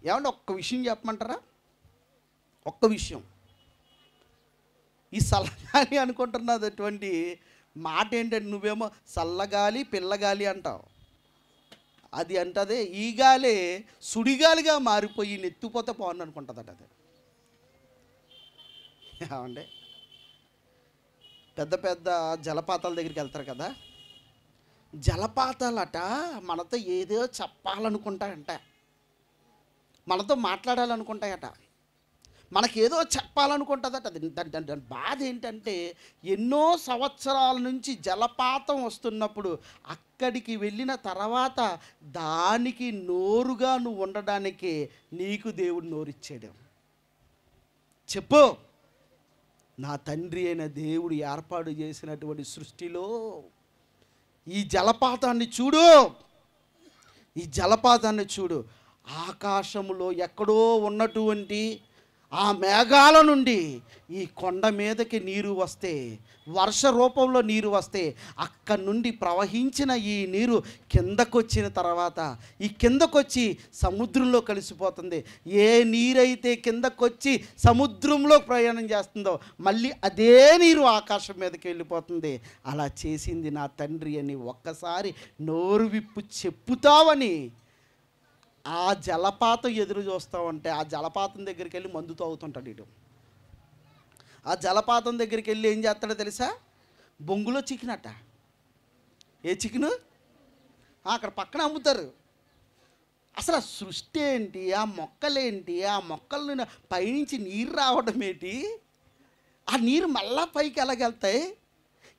A: ఏమంటే ఒక్క విషయం చెప్పమంటారా ఒక్క విషయం ఈ చల్లగాలి అనుకుంటున్నటువంటి మాట ఏంటంటే నువ్వేమో చల్లగాలి పిల్లగాలి అంటావు అది అంటదే ఈ గాలి సుడిగాలిగా మారిపోయి నెత్తిపోతే పోను అనుకుంటుందట అది ఏమండి పెద్ద పెద్ద జలపాతాల దగ్గరికి వెళ్తారు కదా జలపాతాలట మనతో ఏదో చెప్పాలనుకుంటాయంట మనతో మాట్లాడాలనుకుంటాయట మనకేదో చెప్పాలనుకుంటుందట అది బాధ ఏంటంటే ఎన్నో సంవత్సరాల నుంచి జలపాతం వస్తున్నప్పుడు అక్కడికి వెళ్ళిన తర్వాత దానికి నోరుగా నువ్వు ఉండడానికి నీకు దేవుడు నోరిచ్చాడు చెప్పు నా తండ్రి అయిన దేవుడు ఏర్పాటు చేసినటువంటి సృష్టిలో ఈ జలపాతాన్ని చూడు ఈ జలపాతాన్ని చూడు ఆకాశంలో ఎక్కడో ఉన్నటువంటి ఆ మేఘాల నుండి ఈ కొండ మీదకి నీరు వస్తే వర్ష రూపంలో నీరు వస్తే అక్కడి నుండి ప్రవహించిన ఈ నీరు కిందకొచ్చిన తర్వాత ఈ కిందకొచ్చి సముద్రంలో కలిసిపోతుంది ఏ నీరైతే కిందకొచ్చి సముద్రంలో ప్రయాణం చేస్తుందో మళ్ళీ అదే నీరు ఆకాశం మీదకి వెళ్ళిపోతుంది అలా చేసింది నా తండ్రి అని ఒక్కసారి నోరు విప్పు చెప్పుతావని ఆ జలపాతం ఎదురు చూస్తామంటే ఉంటే ఆ జలపాతం దగ్గరికి వెళ్ళి మందు తాగుతుంటాడు ఇటు ఆ జలపాతం దగ్గరికి వెళ్ళి ఏం చేస్తాడో తెలుసా బొంగులో చికెన్ అట ఏ చికెను అక్కడ పక్కన అమ్ముతారు అసలు ఆ సృష్టి ఏంటి ఆ మొక్కలేంటి ఆ మొక్కలను పైనుంచి నీరు రావడం ఏంటి ఆ నీరు మళ్ళా పైకి ఎలాగెళ్తాయి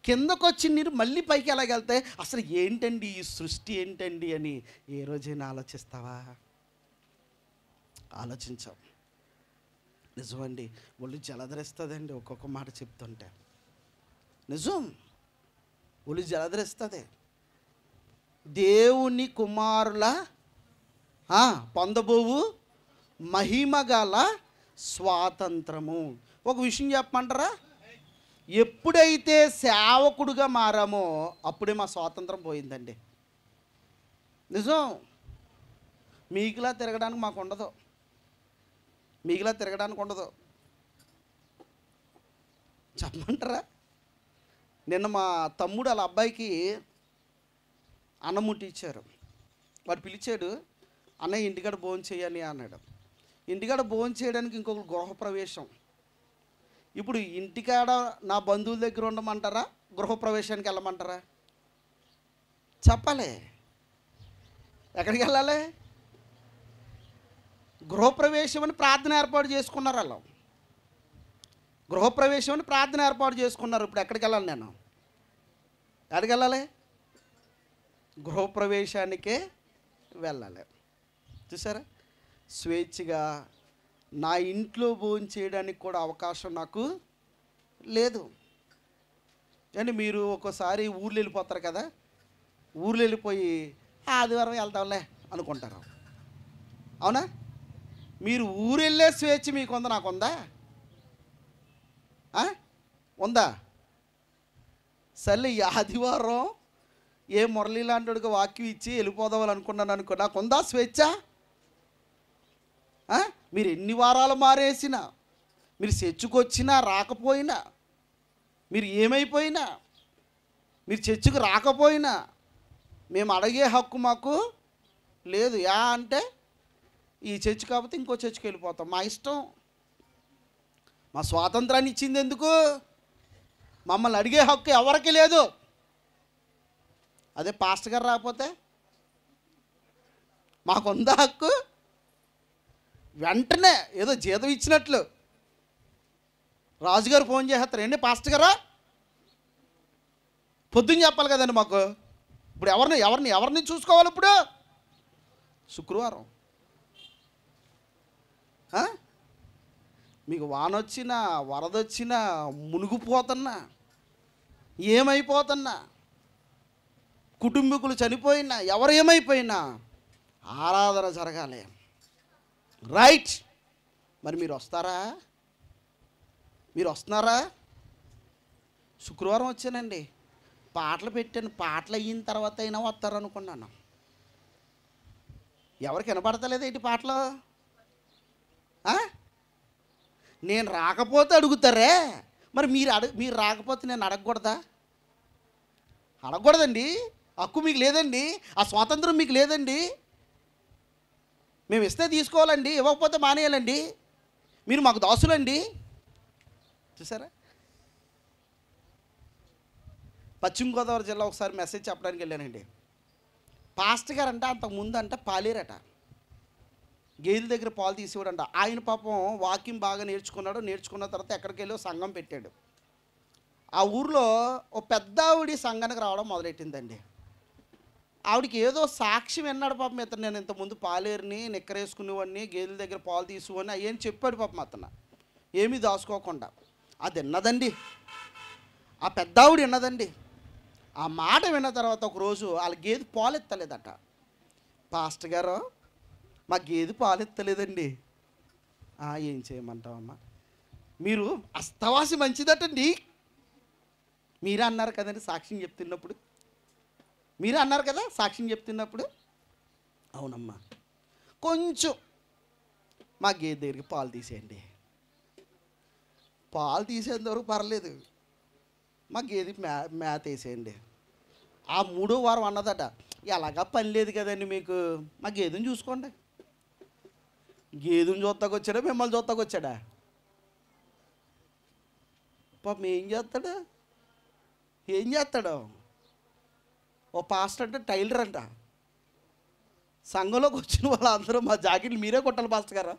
A: కిందకు వచ్చి నీరు మళ్ళీ పైకి ఎలాగెళ్తాయి అసలు ఏంటండి ఈ సృష్టి ఏంటండి అని ఏ రోజైనా ఆలోచిస్తావా ఆలోచించావు నిజమండి ఒళ్ళు జలధరిస్తుందండి ఒక్కొక్క మాట చెప్తుంటే నిజం ఒళ్ళు జలధరిస్తుంది దేవుని కుమారుల పొందబోవు మహిమగల స్వాతంత్రము ఒక విషయం చెప్పమంటారా ఎప్పుడైతే సేవకుడుగా మారామో అప్పుడే మా స్వాతంత్రం పోయిందండి నిజం మీకులా తిరగడానికి మాకు ఉండదు మీకులా తిరగడానికి ఉండదు చెప్పమంటారా నిన్న మా తమ్ముడు వాళ్ళ అబ్బాయికి అన్నం ముట్టించారు వాడు పిలిచాడు అన్నయ్య ఇంటికాడ భోజనం చేయని అన్నాడు ఇంటికాడ భోజనం చేయడానికి ఇంకొకరు గృహప్రవేశం ఇప్పుడు ఇంటికాడ నా బంధువుల దగ్గర ఉండమంటారా గృహప్రవేశానికి వెళ్ళమంటారా చెప్పాలి ఎక్కడికి వెళ్ళాలి గృహప్రవేశం అని ప్రార్థన ఏర్పాటు చేసుకున్నారు వాళ్ళు గృహప్రవేశం అని ప్రార్థన ఏర్పాటు చేసుకున్నారు ఇప్పుడు ఎక్కడికి వెళ్ళాలి నేను ఎక్కడికి వెళ్ళాలి గృహప్రవేశానికే వెళ్ళాలి చూసారా స్వేచ్ఛగా నా ఇంట్లో భోజనం చేయడానికి కూడా అవకాశం నాకు లేదు అంటే మీరు ఒక్కోసారి ఊర్లు వెళ్ళిపోతారు కదా ఊర్లు వెళ్ళిపోయి ఆదివారం వెళ్తాంలే అనుకుంటారు అవునా మీరు ఊరు వెళ్ళే స్వేచ్ఛ మీకుందా నాకుందా ఉందా సర్లే ఆదివారం ఏ మురళి లాంటి వాక్యం ఇచ్చి వెళ్ళిపోదామని అనుకున్నాను అనుకో నాకు ఉందా స్వేచ్ఛ మీరు ఎన్ని వారాలు మారేసినా మీరు చర్చకొచ్చినా రాకపోయినా మీరు ఏమైపోయినా మీరు చర్చకు రాకపోయినా మేము అడిగే హక్కు మాకు లేదు యా అంటే ఈ చర్చ్ కాకపోతే ఇంకో చర్చ్కి వెళ్ళిపోతాం మా ఇష్టం మా స్వాతంత్రాన్ని ఇచ్చింది ఎందుకు మమ్మల్ని అడిగే హక్కు ఎవరికి లేదు అదే పాస్టర్ గారు రాకపోతే మాకుందా హక్కు వెంటనే ఏదో జీతం ఇచ్చినట్లు రాజుగారు ఫోన్ చేస్తారు ఏంటి పాస్టర్ గారా పొద్దున్న చెప్పాలి కదండి మాకు ఇప్పుడు ఎవరిని ఎవరిని ఎవరిని చూసుకోవాలి ఇప్పుడు శుక్రవారం మీకు వానొచ్చినా వరదొచ్చినా మునిగిపోతున్నా ఏమైపోతున్నా కుటుంబీకులు చనిపోయినా ఎవరు ఏమైపోయినా ఆరాధన జరగాలి రైట్ మరి మీరు వస్తారా మీరు వస్తున్నారా శుక్రవారం వచ్చానండి పాటలు పెట్టాను పాటలు అయిన తర్వాత అయినా వస్తారనుకున్నాను ఎవరికి వినపడతలేదు ఏంటి పాటలు నేను రాకపోతే అడుగుతారే మరి మీరు అడుగు మీరు రాకపోతే నేను అడగకూడదా అడగకూడదండి హక్కు మీకు లేదండి ఆ స్వాతంత్రం మీకు లేదండి మేము ఇస్తే తీసుకోవాలండి ఇవ్వకపోతే మానేయాలండి మీరు మాకు దాసులండి చూసారా పశ్చిమ గోదావరి జిల్లా ఒకసారి మెసేజ్ చెప్పడానికి వెళ్ళానండి పాస్ట్ గారు అంట అంతకుముందంట పాలేరట గేదెల దగ్గర పాలు తీసేవాడంట ఆయన పాపం వాకింగ్ బాగా నేర్చుకున్నాడు నేర్చుకున్న తర్వాత ఎక్కడికి వెళ్ళి సంఘం పెట్టాడు ఆ ఊర్లో ఓ పెద్ద ఆవిడి సంఘానికి రావడం మొదలెట్టిందండి ఆవిడకి ఏదో సాక్షి విన్నాడు పాపం ఇతను నేను ఇంతకుముందు పాలేరుని నిక్కరేసుకునేవాడిని గేదెల దగ్గర పాలు తీసుకుని ఏం చెప్పాడు పాపం అతను ఏమీ దాచుకోకుండా అది విన్నదండి ఆ ఆవిడ విన్నదండి ఆ మాట విన్న తర్వాత ఒకరోజు వాళ్ళ గేదె పాలు ఎత్తలేదట పాస్టర్ గారు మా గేదె పాలు ఎత్తలేదండి ఏం చేయమంటావమ్మా మీరు అస్తవాసి మంచిదటండి మీరే అన్నారు కదండి సాక్ష్యం చెప్తున్నప్పుడు మీరు అన్నారు కదా సాక్ష్యం చెప్తున్నప్పుడు అవునమ్మా కొంచెం మా గేదె దగ్గరికి పాలు తీసేయండి పాలు తీసేంతవరకు పర్లేదు మా గేది మ్యా మేత వేసేయండి ఆ మూడో వారం అన్నదట ఎలాగా పని లేదు కదండి మీకు మా గేదెని చూసుకోండి గేదెని చూస్తాకొచ్చాడా మిమ్మల్ని చూస్తాకొచ్చాడా పాపం ఏం చేస్తాడు ఏం చేస్తాడు ఓ పాస్టర్ అంటే టైలర్ అంట సంఘంలోకి వచ్చిన వాళ్ళందరూ మా జాకెట్లు మీరే కొట్టాలి పాస్టర్ గారు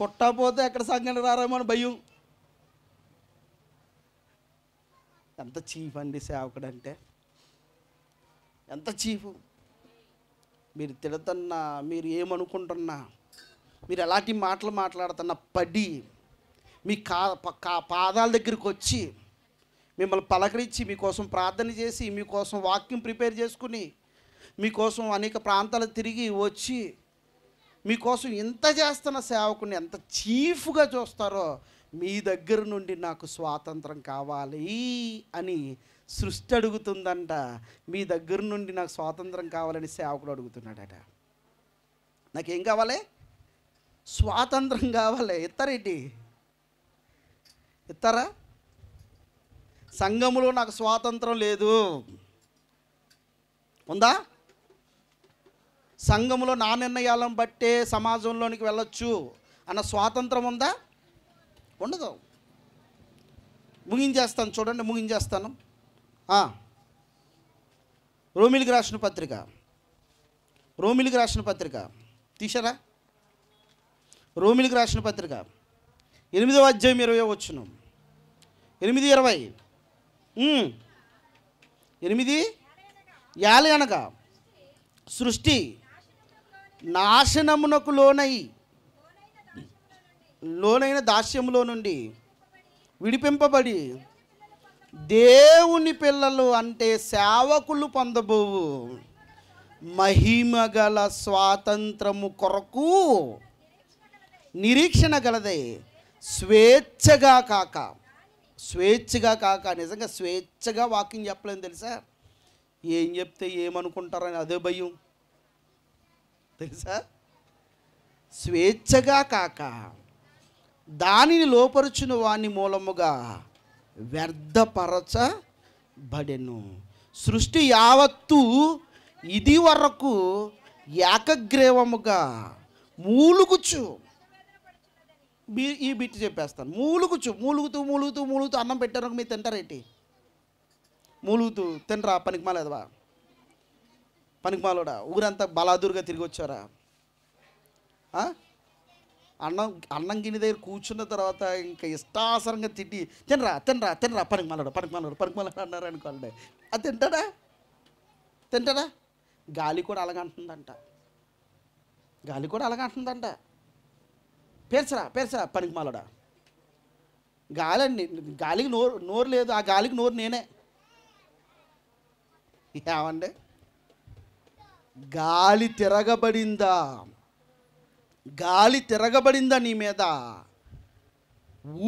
A: కొట్టపోతే ఎక్కడ సంఘం రారేమో అని భయం ఎంత చీఫ్ అండి సేవకుడంటే ఎంత చీఫ్ మీరు తిడుతున్నా మీరు ఏమనుకుంటున్నా మీరు ఎలాంటి మాటలు మాట్లాడుతున్నా పడి మీ కా పాదాల దగ్గరికి వచ్చి మిమ్మల్ని పలకరించి మీకోసం ప్రార్థన చేసి మీకోసం వాక్యం ప్రిపేర్ చేసుకుని మీకోసం అనేక ప్రాంతాలు తిరిగి వచ్చి మీకోసం ఎంత చేస్తున్న సేవకుని ఎంత చీఫ్గా చూస్తారో మీ దగ్గర నుండి నాకు స్వాతంత్రం కావాలి అని సృష్టి అడుగుతుందంట మీ దగ్గర నుండి నాకు స్వాతంత్రం కావాలని సేవకుడు అడుగుతున్నాడట నాకేం కావాలి స్వాతంత్రం కావాలి ఎత్తారెడ్డి ఇస్తారా సంఘములో నాకు స్వాతంత్రం లేదు ఉందా సంఘములో నా నిర్ణయాలను బట్టే సమాజంలోనికి వెళ్ళొచ్చు అన్న స్వాతంత్రం ఉందా ఉండదు ముగించేస్తాను చూడండి ముగించేస్తాను రోమిలికి రాసిన పత్రిక రోమిలికి రాసిన పత్రిక తీసారా రోమిలికి రాసిన పత్రిక ఎనిమిదవ అధ్యాయం ఇరవై వచ్చినాం ఎనిమిది ఇరవై ఎనిమిది యాలి అనక సృష్టి నాశనమునకు లోనై లోనైన దాస్యములో నుండి విడిపింపబడి దేవుని పిల్లలు అంటే సేవకులు పొందబోవు మహిమ గల స్వాతంత్రము కొరకు నిరీక్షణ గలదే స్వేచ్ఛగా కాక స్వేచ్ఛగా కాక నిజంగా స్వేచ్ఛగా వాకింగ్ చెప్పలేము తెలుసా ఏం చెప్తే ఏమనుకుంటారని అదే భయం తెలుసా స్వేచ్ఛగా కాక దానిని లోపరుచిన వాని మూలముగా వ్యర్థపరచబడెను సృష్టి యావత్తు ఇది వరకు ఏకగ్రీవముగా మూలుగుచు బీ ఈ బిట్టు చెప్పేస్తాను మూలుగుచు మూలుగుతూ మూలుగుతూ మూలుగుతూ అన్నం పెట్టారు మీరు తింటారేంటి మూలుగుతూ తినరా పనికిమాలేదవా పనికిమాలోడా ఊరంతా బలాదురుగా తిరిగి వచ్చారా అన్నం అన్నం గిన్నె దగ్గర కూర్చున్న తర్వాత ఇంకా ఇష్టాసరంగా తిట్టి తినరా తినరా తినరా పనికిమాలోడు పనికిమాలోడు పనికిమాలోడు అన్నారు అనుకోండి అది తింటాడా తింటాడా గాలి కూడా అలాగంటుందంట గాలి కూడా అలాగంటుందంట పేర్చరా పేర్చరా పనికి మాలడా గాలండి గాలికి నోరు నోరు లేదు ఆ గాలికి నోరు నేనే ఏమండి గాలి తిరగబడిందా గాలి తిరగబడిందా నీ మీద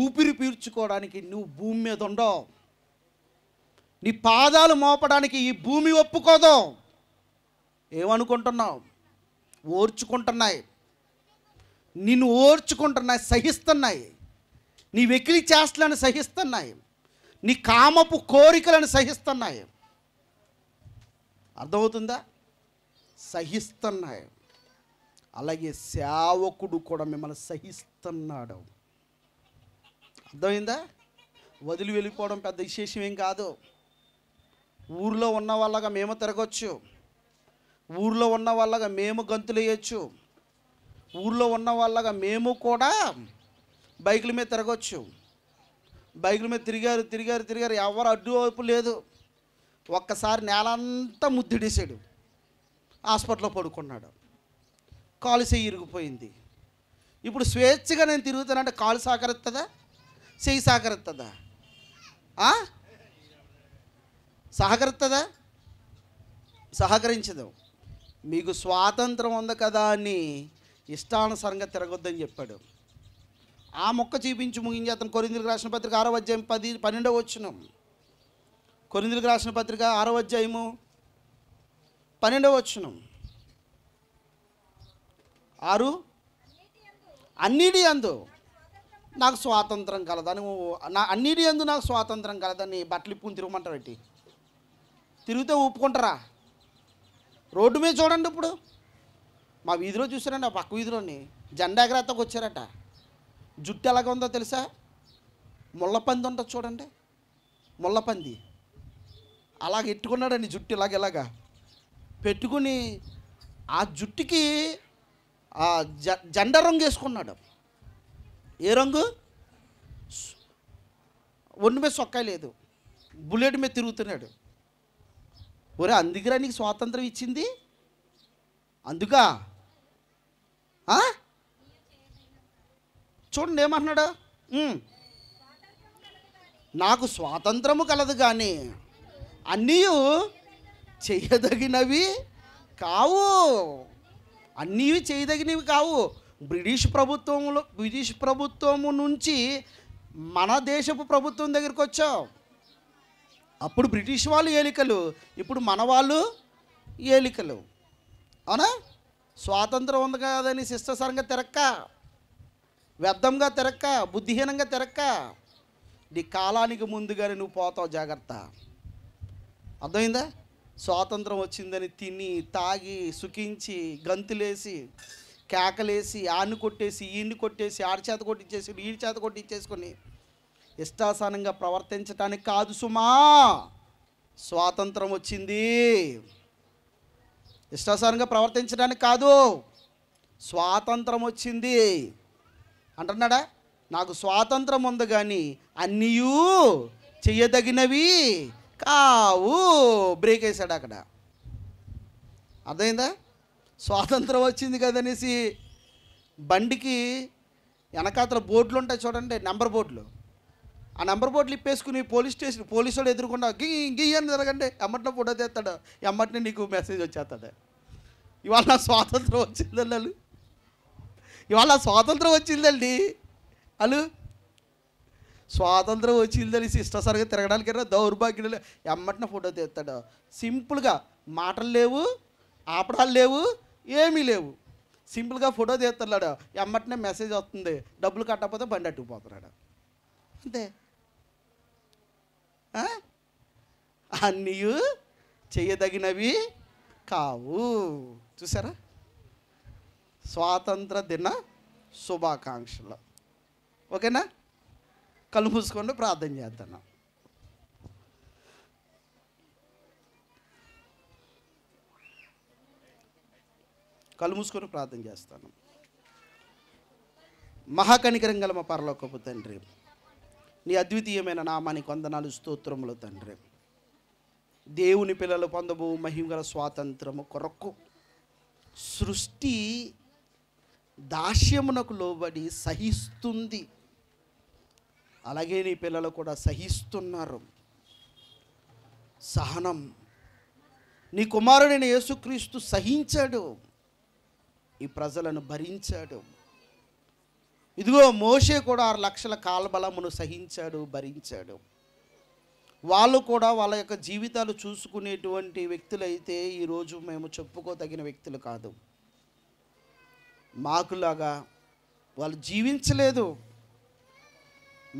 A: ఊపిరి పీల్చుకోవడానికి నువ్వు భూమి మీద ఉండవు నీ పాదాలు మోపడానికి ఈ భూమి ఒప్పుకోదు ఏమనుకుంటున్నావు ఓర్చుకుంటున్నాయి నిన్ను ఓర్చుకుంటున్నాయి సహిస్తున్నాయి నీ వెకిలి చేష్టలను సహిస్తున్నాయి నీ కామపు కోరికలను సహిస్తున్నాయి అర్థమవుతుందా సహిస్తున్నాయి అలాగే సేవకుడు కూడా మిమ్మల్ని సహిస్తున్నాడు అర్థమైందా వదిలి వెళ్ళిపోవడం పెద్ద విశేషం ఏం కాదు ఊర్లో ఉన్న వాళ్ళగా మేము తిరగచ్చు ఊర్లో ఉన్న వాళ్ళగా మేము గంతులు వేయచ్చు ఊర్లో ఉన్న వాళ్ళగా మేము కూడా బైకుల మీద తిరగచ్చు బైకుల మీద తిరిగారు తిరిగారు తిరిగారు ఎవరు అడ్డు వైపు లేదు ఒక్కసారి నేలంతా ముద్దుడేశాడు హాస్పిటల్లో పడుకున్నాడు కాలు చెయ్యి ఇరిగిపోయింది ఇప్పుడు స్వేచ్ఛగా నేను తిరుగుతానంటే కాలు సహకరిస్తుందా చెయ్యి సహకరిస్తుందా సహకరిస్తుందా సహకరించదు మీకు స్వాతంత్రం ఉంది కదా అని ఇష్టానుసారంగా తిరగొద్దని చెప్పాడు ఆ మొక్క చూపించి ముగించి అతను కొరిందులకు రాసిన పత్రిక ఆరో అధ్యాయం పది పన్నెండవ వచ్చినం కొరిందులకు రాసిన పత్రిక ఆరో అధ్యాయము పన్నెండవ వచ్చిన ఆరు అన్నిటి అందు నాకు స్వాతంత్రం కలదని నా అన్నిటి అందు నాకు స్వాతంత్రం కలదని బట్టలు ఇప్పుకుని తిరగమంటారు తిరిగితే ఒప్పుకుంటారా రోడ్డు మీద చూడండి ఇప్పుడు మా వీధిలో చూసారండి ఆ పక్క వీధిలోని జెండా ఎగరేతకు వచ్చారట జుట్టు ఎలాగా ఉందో తెలుసా ముళ్ళపంది ఉంటుంది చూడండి ముళ్ళపంది అలాగ ఎట్టుకున్నాడండి జుట్టు ఇలాగ పెట్టుకుని ఆ జుట్టుకి ఆ జ జెండా రంగు వేసుకున్నాడు ఏ రంగు ఒండి మీద సొక్కాయ లేదు బుల్లెట్ మీద తిరుగుతున్నాడు ఒరే అందుకరా నీకు స్వాతంత్రం ఇచ్చింది అందుకా చూడండి ఏమంటున్నాడు నాకు స్వాతంత్రము కలదు కానీ అన్నీ చేయదగినవి కావు అన్నీ చేయదగినవి కావు బ్రిటిష్ ప్రభుత్వంలో బ్రిటిష్ ప్రభుత్వము నుంచి మన దేశపు ప్రభుత్వం దగ్గరికి వచ్చావు అప్పుడు బ్రిటిష్ వాళ్ళు ఏలికలు ఇప్పుడు మన వాళ్ళు ఏలికలు అవునా స్వాతంత్రం ఉంది కాదని శిష్టసరంగా తిరక్క వ్యర్థంగా తిరక్క బుద్ధిహీనంగా తిరక్క నీ కాలానికి ముందుగానే నువ్వు పోతావు జాగ్రత్త అర్థమైందా స్వాతంత్రం వచ్చిందని తిని తాగి సుఖించి గంతులేసి కేకలేసి ఆడిని కొట్టేసి ఈయన్ని కొట్టేసి ఆడి చేత కొట్టించేసి వీడి చేత కొట్టించేసుకొని ఇష్టాసనంగా ప్రవర్తించటానికి కాదు సుమా స్వాతంత్రం వచ్చింది ఇష్టాసారంగా ప్రవర్తించడానికి కాదు స్వాతంత్రం వచ్చింది అంటున్నాడా నాకు స్వాతంత్రం ఉంది కానీ అన్నీయూ చెయ్యదగినవి కావు బ్రేక్ వేసాడు అక్కడ అర్థమైందా స్వాతంత్రం వచ్చింది కదనేసి బండికి వెనకాతల బోర్డులు ఉంటాయి చూడండి నెంబర్ బోర్డులు ఆ నెంబర్ బోర్డులు ఇప్పేసుకుని పోలీస్ స్టేషన్ పోలీసు వాళ్ళు ఎదురుకుండా గీ గీ అని జరగండి ఎమ్మటిన ఫోటో తెస్తాడు ఎమ్మటిని నీకు మెసేజ్ వచ్చేస్తుంది ఇవాళ స్వాతంత్రం వచ్చిందండి అల్లు ఇవాళ స్వాతంత్రం వచ్చిందండి అల్లు స్వాతంత్రం వచ్చిందని సిస్టర్ సరిగా తిరగడానికి దౌర్భాగ్యులు ఎమ్మటిన ఫోటో తీస్తాడు సింపుల్గా మాటలు లేవు ఆపడాలు లేవు ఏమీ లేవు సింపుల్గా ఫోటో తీస్తున్నాడు ఎమ్మటినే మెసేజ్ వస్తుంది డబ్బులు కట్టకపోతే బండి అట్టుకుపోతున్నాడు అంతే అన్నీ చేయదగినవి కావు చూసారా స్వాతంత్ర దిన శుభాకాంక్షలు ఓకేనా కళ్ళు మూసుకొని ప్రార్థన చేద్దాం కళ్ళు మూసుకొని ప్రార్థన చేస్తాను మహాకనికరం గల మా పరలోకపు తండ్రి నీ అద్వితీయమైన నామానికి వందనాలు స్తోత్రములు తండ్రి దేవుని పిల్లలు పొందబో గల స్వాతంత్రము కొరకు సృష్టి దాస్యమునకు లోబడి సహిస్తుంది అలాగే నీ పిల్లలు కూడా సహిస్తున్నారు సహనం నీ కుమారుడైన యేసుక్రీస్తు సహించాడు ఈ ప్రజలను భరించాడు ఇదిగో మోషే కూడా ఆరు లక్షల కాలబలమును సహించాడు భరించాడు వాళ్ళు కూడా వాళ్ళ యొక్క జీవితాలు చూసుకునేటువంటి వ్యక్తులైతే ఈరోజు మేము చెప్పుకోదగిన వ్యక్తులు కాదు మాకులాగా వాళ్ళు జీవించలేదు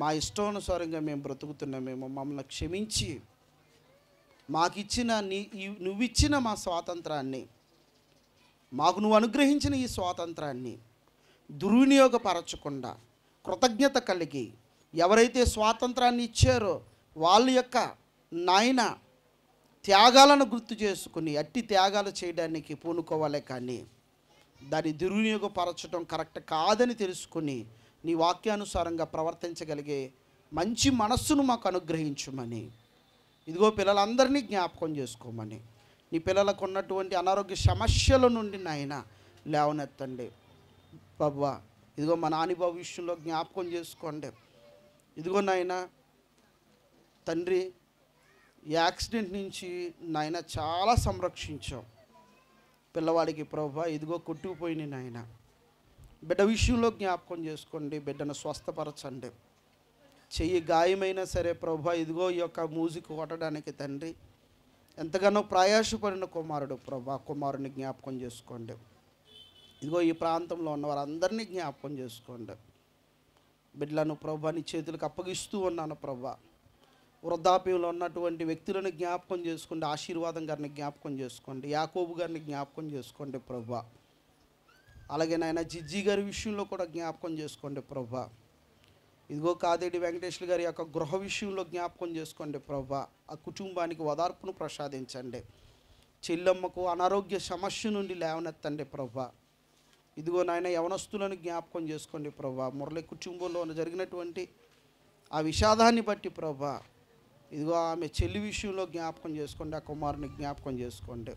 A: మా ఇష్టానుసారంగా మేము బ్రతుకుతున్నామేమో మమ్మల్ని క్షమించి మాకిచ్చిన నీ నువ్విచ్చిన మా స్వాతంత్రాన్ని మాకు నువ్వు అనుగ్రహించిన ఈ స్వాతంత్రాన్ని దుర్వినియోగపరచకుండా కృతజ్ఞత కలిగి ఎవరైతే స్వాతంత్రాన్ని ఇచ్చారో వాళ్ళ యొక్క నాయన త్యాగాలను గుర్తు చేసుకుని అట్టి త్యాగాలు చేయడానికి పూనుకోవాలే కానీ దాన్ని దుర్వినియోగపరచడం కరెక్ట్ కాదని తెలుసుకుని నీ వాక్యానుసారంగా ప్రవర్తించగలిగే మంచి మనస్సును మాకు అనుగ్రహించమని ఇదిగో పిల్లలందరినీ జ్ఞాపకం చేసుకోమని నీ పిల్లలకు ఉన్నటువంటి అనారోగ్య సమస్యల నుండి నాయన లేవనెత్తండి బాబా ఇదిగో మా నాని భవిష్యంలో జ్ఞాపకం చేసుకోండి ఇదిగో నాయనా తండ్రి యాక్సిడెంట్ నుంచి నాయన చాలా సంరక్షించావు పిల్లవాడికి ప్రభా ఇదిగో కొట్టుకుపోయిన నాయన బిడ్డ విషయంలో జ్ఞాపకం చేసుకోండి బిడ్డను స్వస్థపరచండి చెయ్యి గాయమైనా సరే ప్రభా ఇదిగో ఈ యొక్క మ్యూజిక్ కొట్టడానికి తండ్రి ఎంతగానో ప్రయాసపడిన కుమారుడు ప్రభా కుమారుని జ్ఞాపకం చేసుకోండి ఇదిగో ఈ ప్రాంతంలో ఉన్న వారందరినీ జ్ఞాపకం చేసుకోండి బిడ్డలను ప్రభాని చేతులకు అప్పగిస్తూ ఉన్నాను ప్రభా వృద్ధాప్యంలో ఉన్నటువంటి వ్యక్తులను జ్ఞాపకం చేసుకోండి ఆశీర్వాదం గారిని జ్ఞాపకం చేసుకోండి యాకోబు గారిని జ్ఞాపకం చేసుకోండి ప్రభా అలాగే నాయన జిజ్జి గారి విషయంలో కూడా జ్ఞాపకం చేసుకోండి ప్రభా ఇదిగో కాదేడి వెంకటేశ్వర గారి యొక్క గృహ విషయంలో జ్ఞాపకం చేసుకోండి ప్రభా ఆ కుటుంబానికి ఓదార్పును ప్రసాదించండి చెల్లమ్మకు అనారోగ్య సమస్య నుండి లేవనెత్తండి ప్రభా ఇదిగో నాయన యవనస్తులను జ్ఞాపకం చేసుకోండి ప్రభా మురళి కుటుంబంలో జరిగినటువంటి ఆ విషాదాన్ని బట్టి ప్రభా ఇదిగో ఆమె చెల్లి విషయంలో జ్ఞాపకం చేసుకోండి ఆ కుమారుని జ్ఞాపకం చేసుకోండి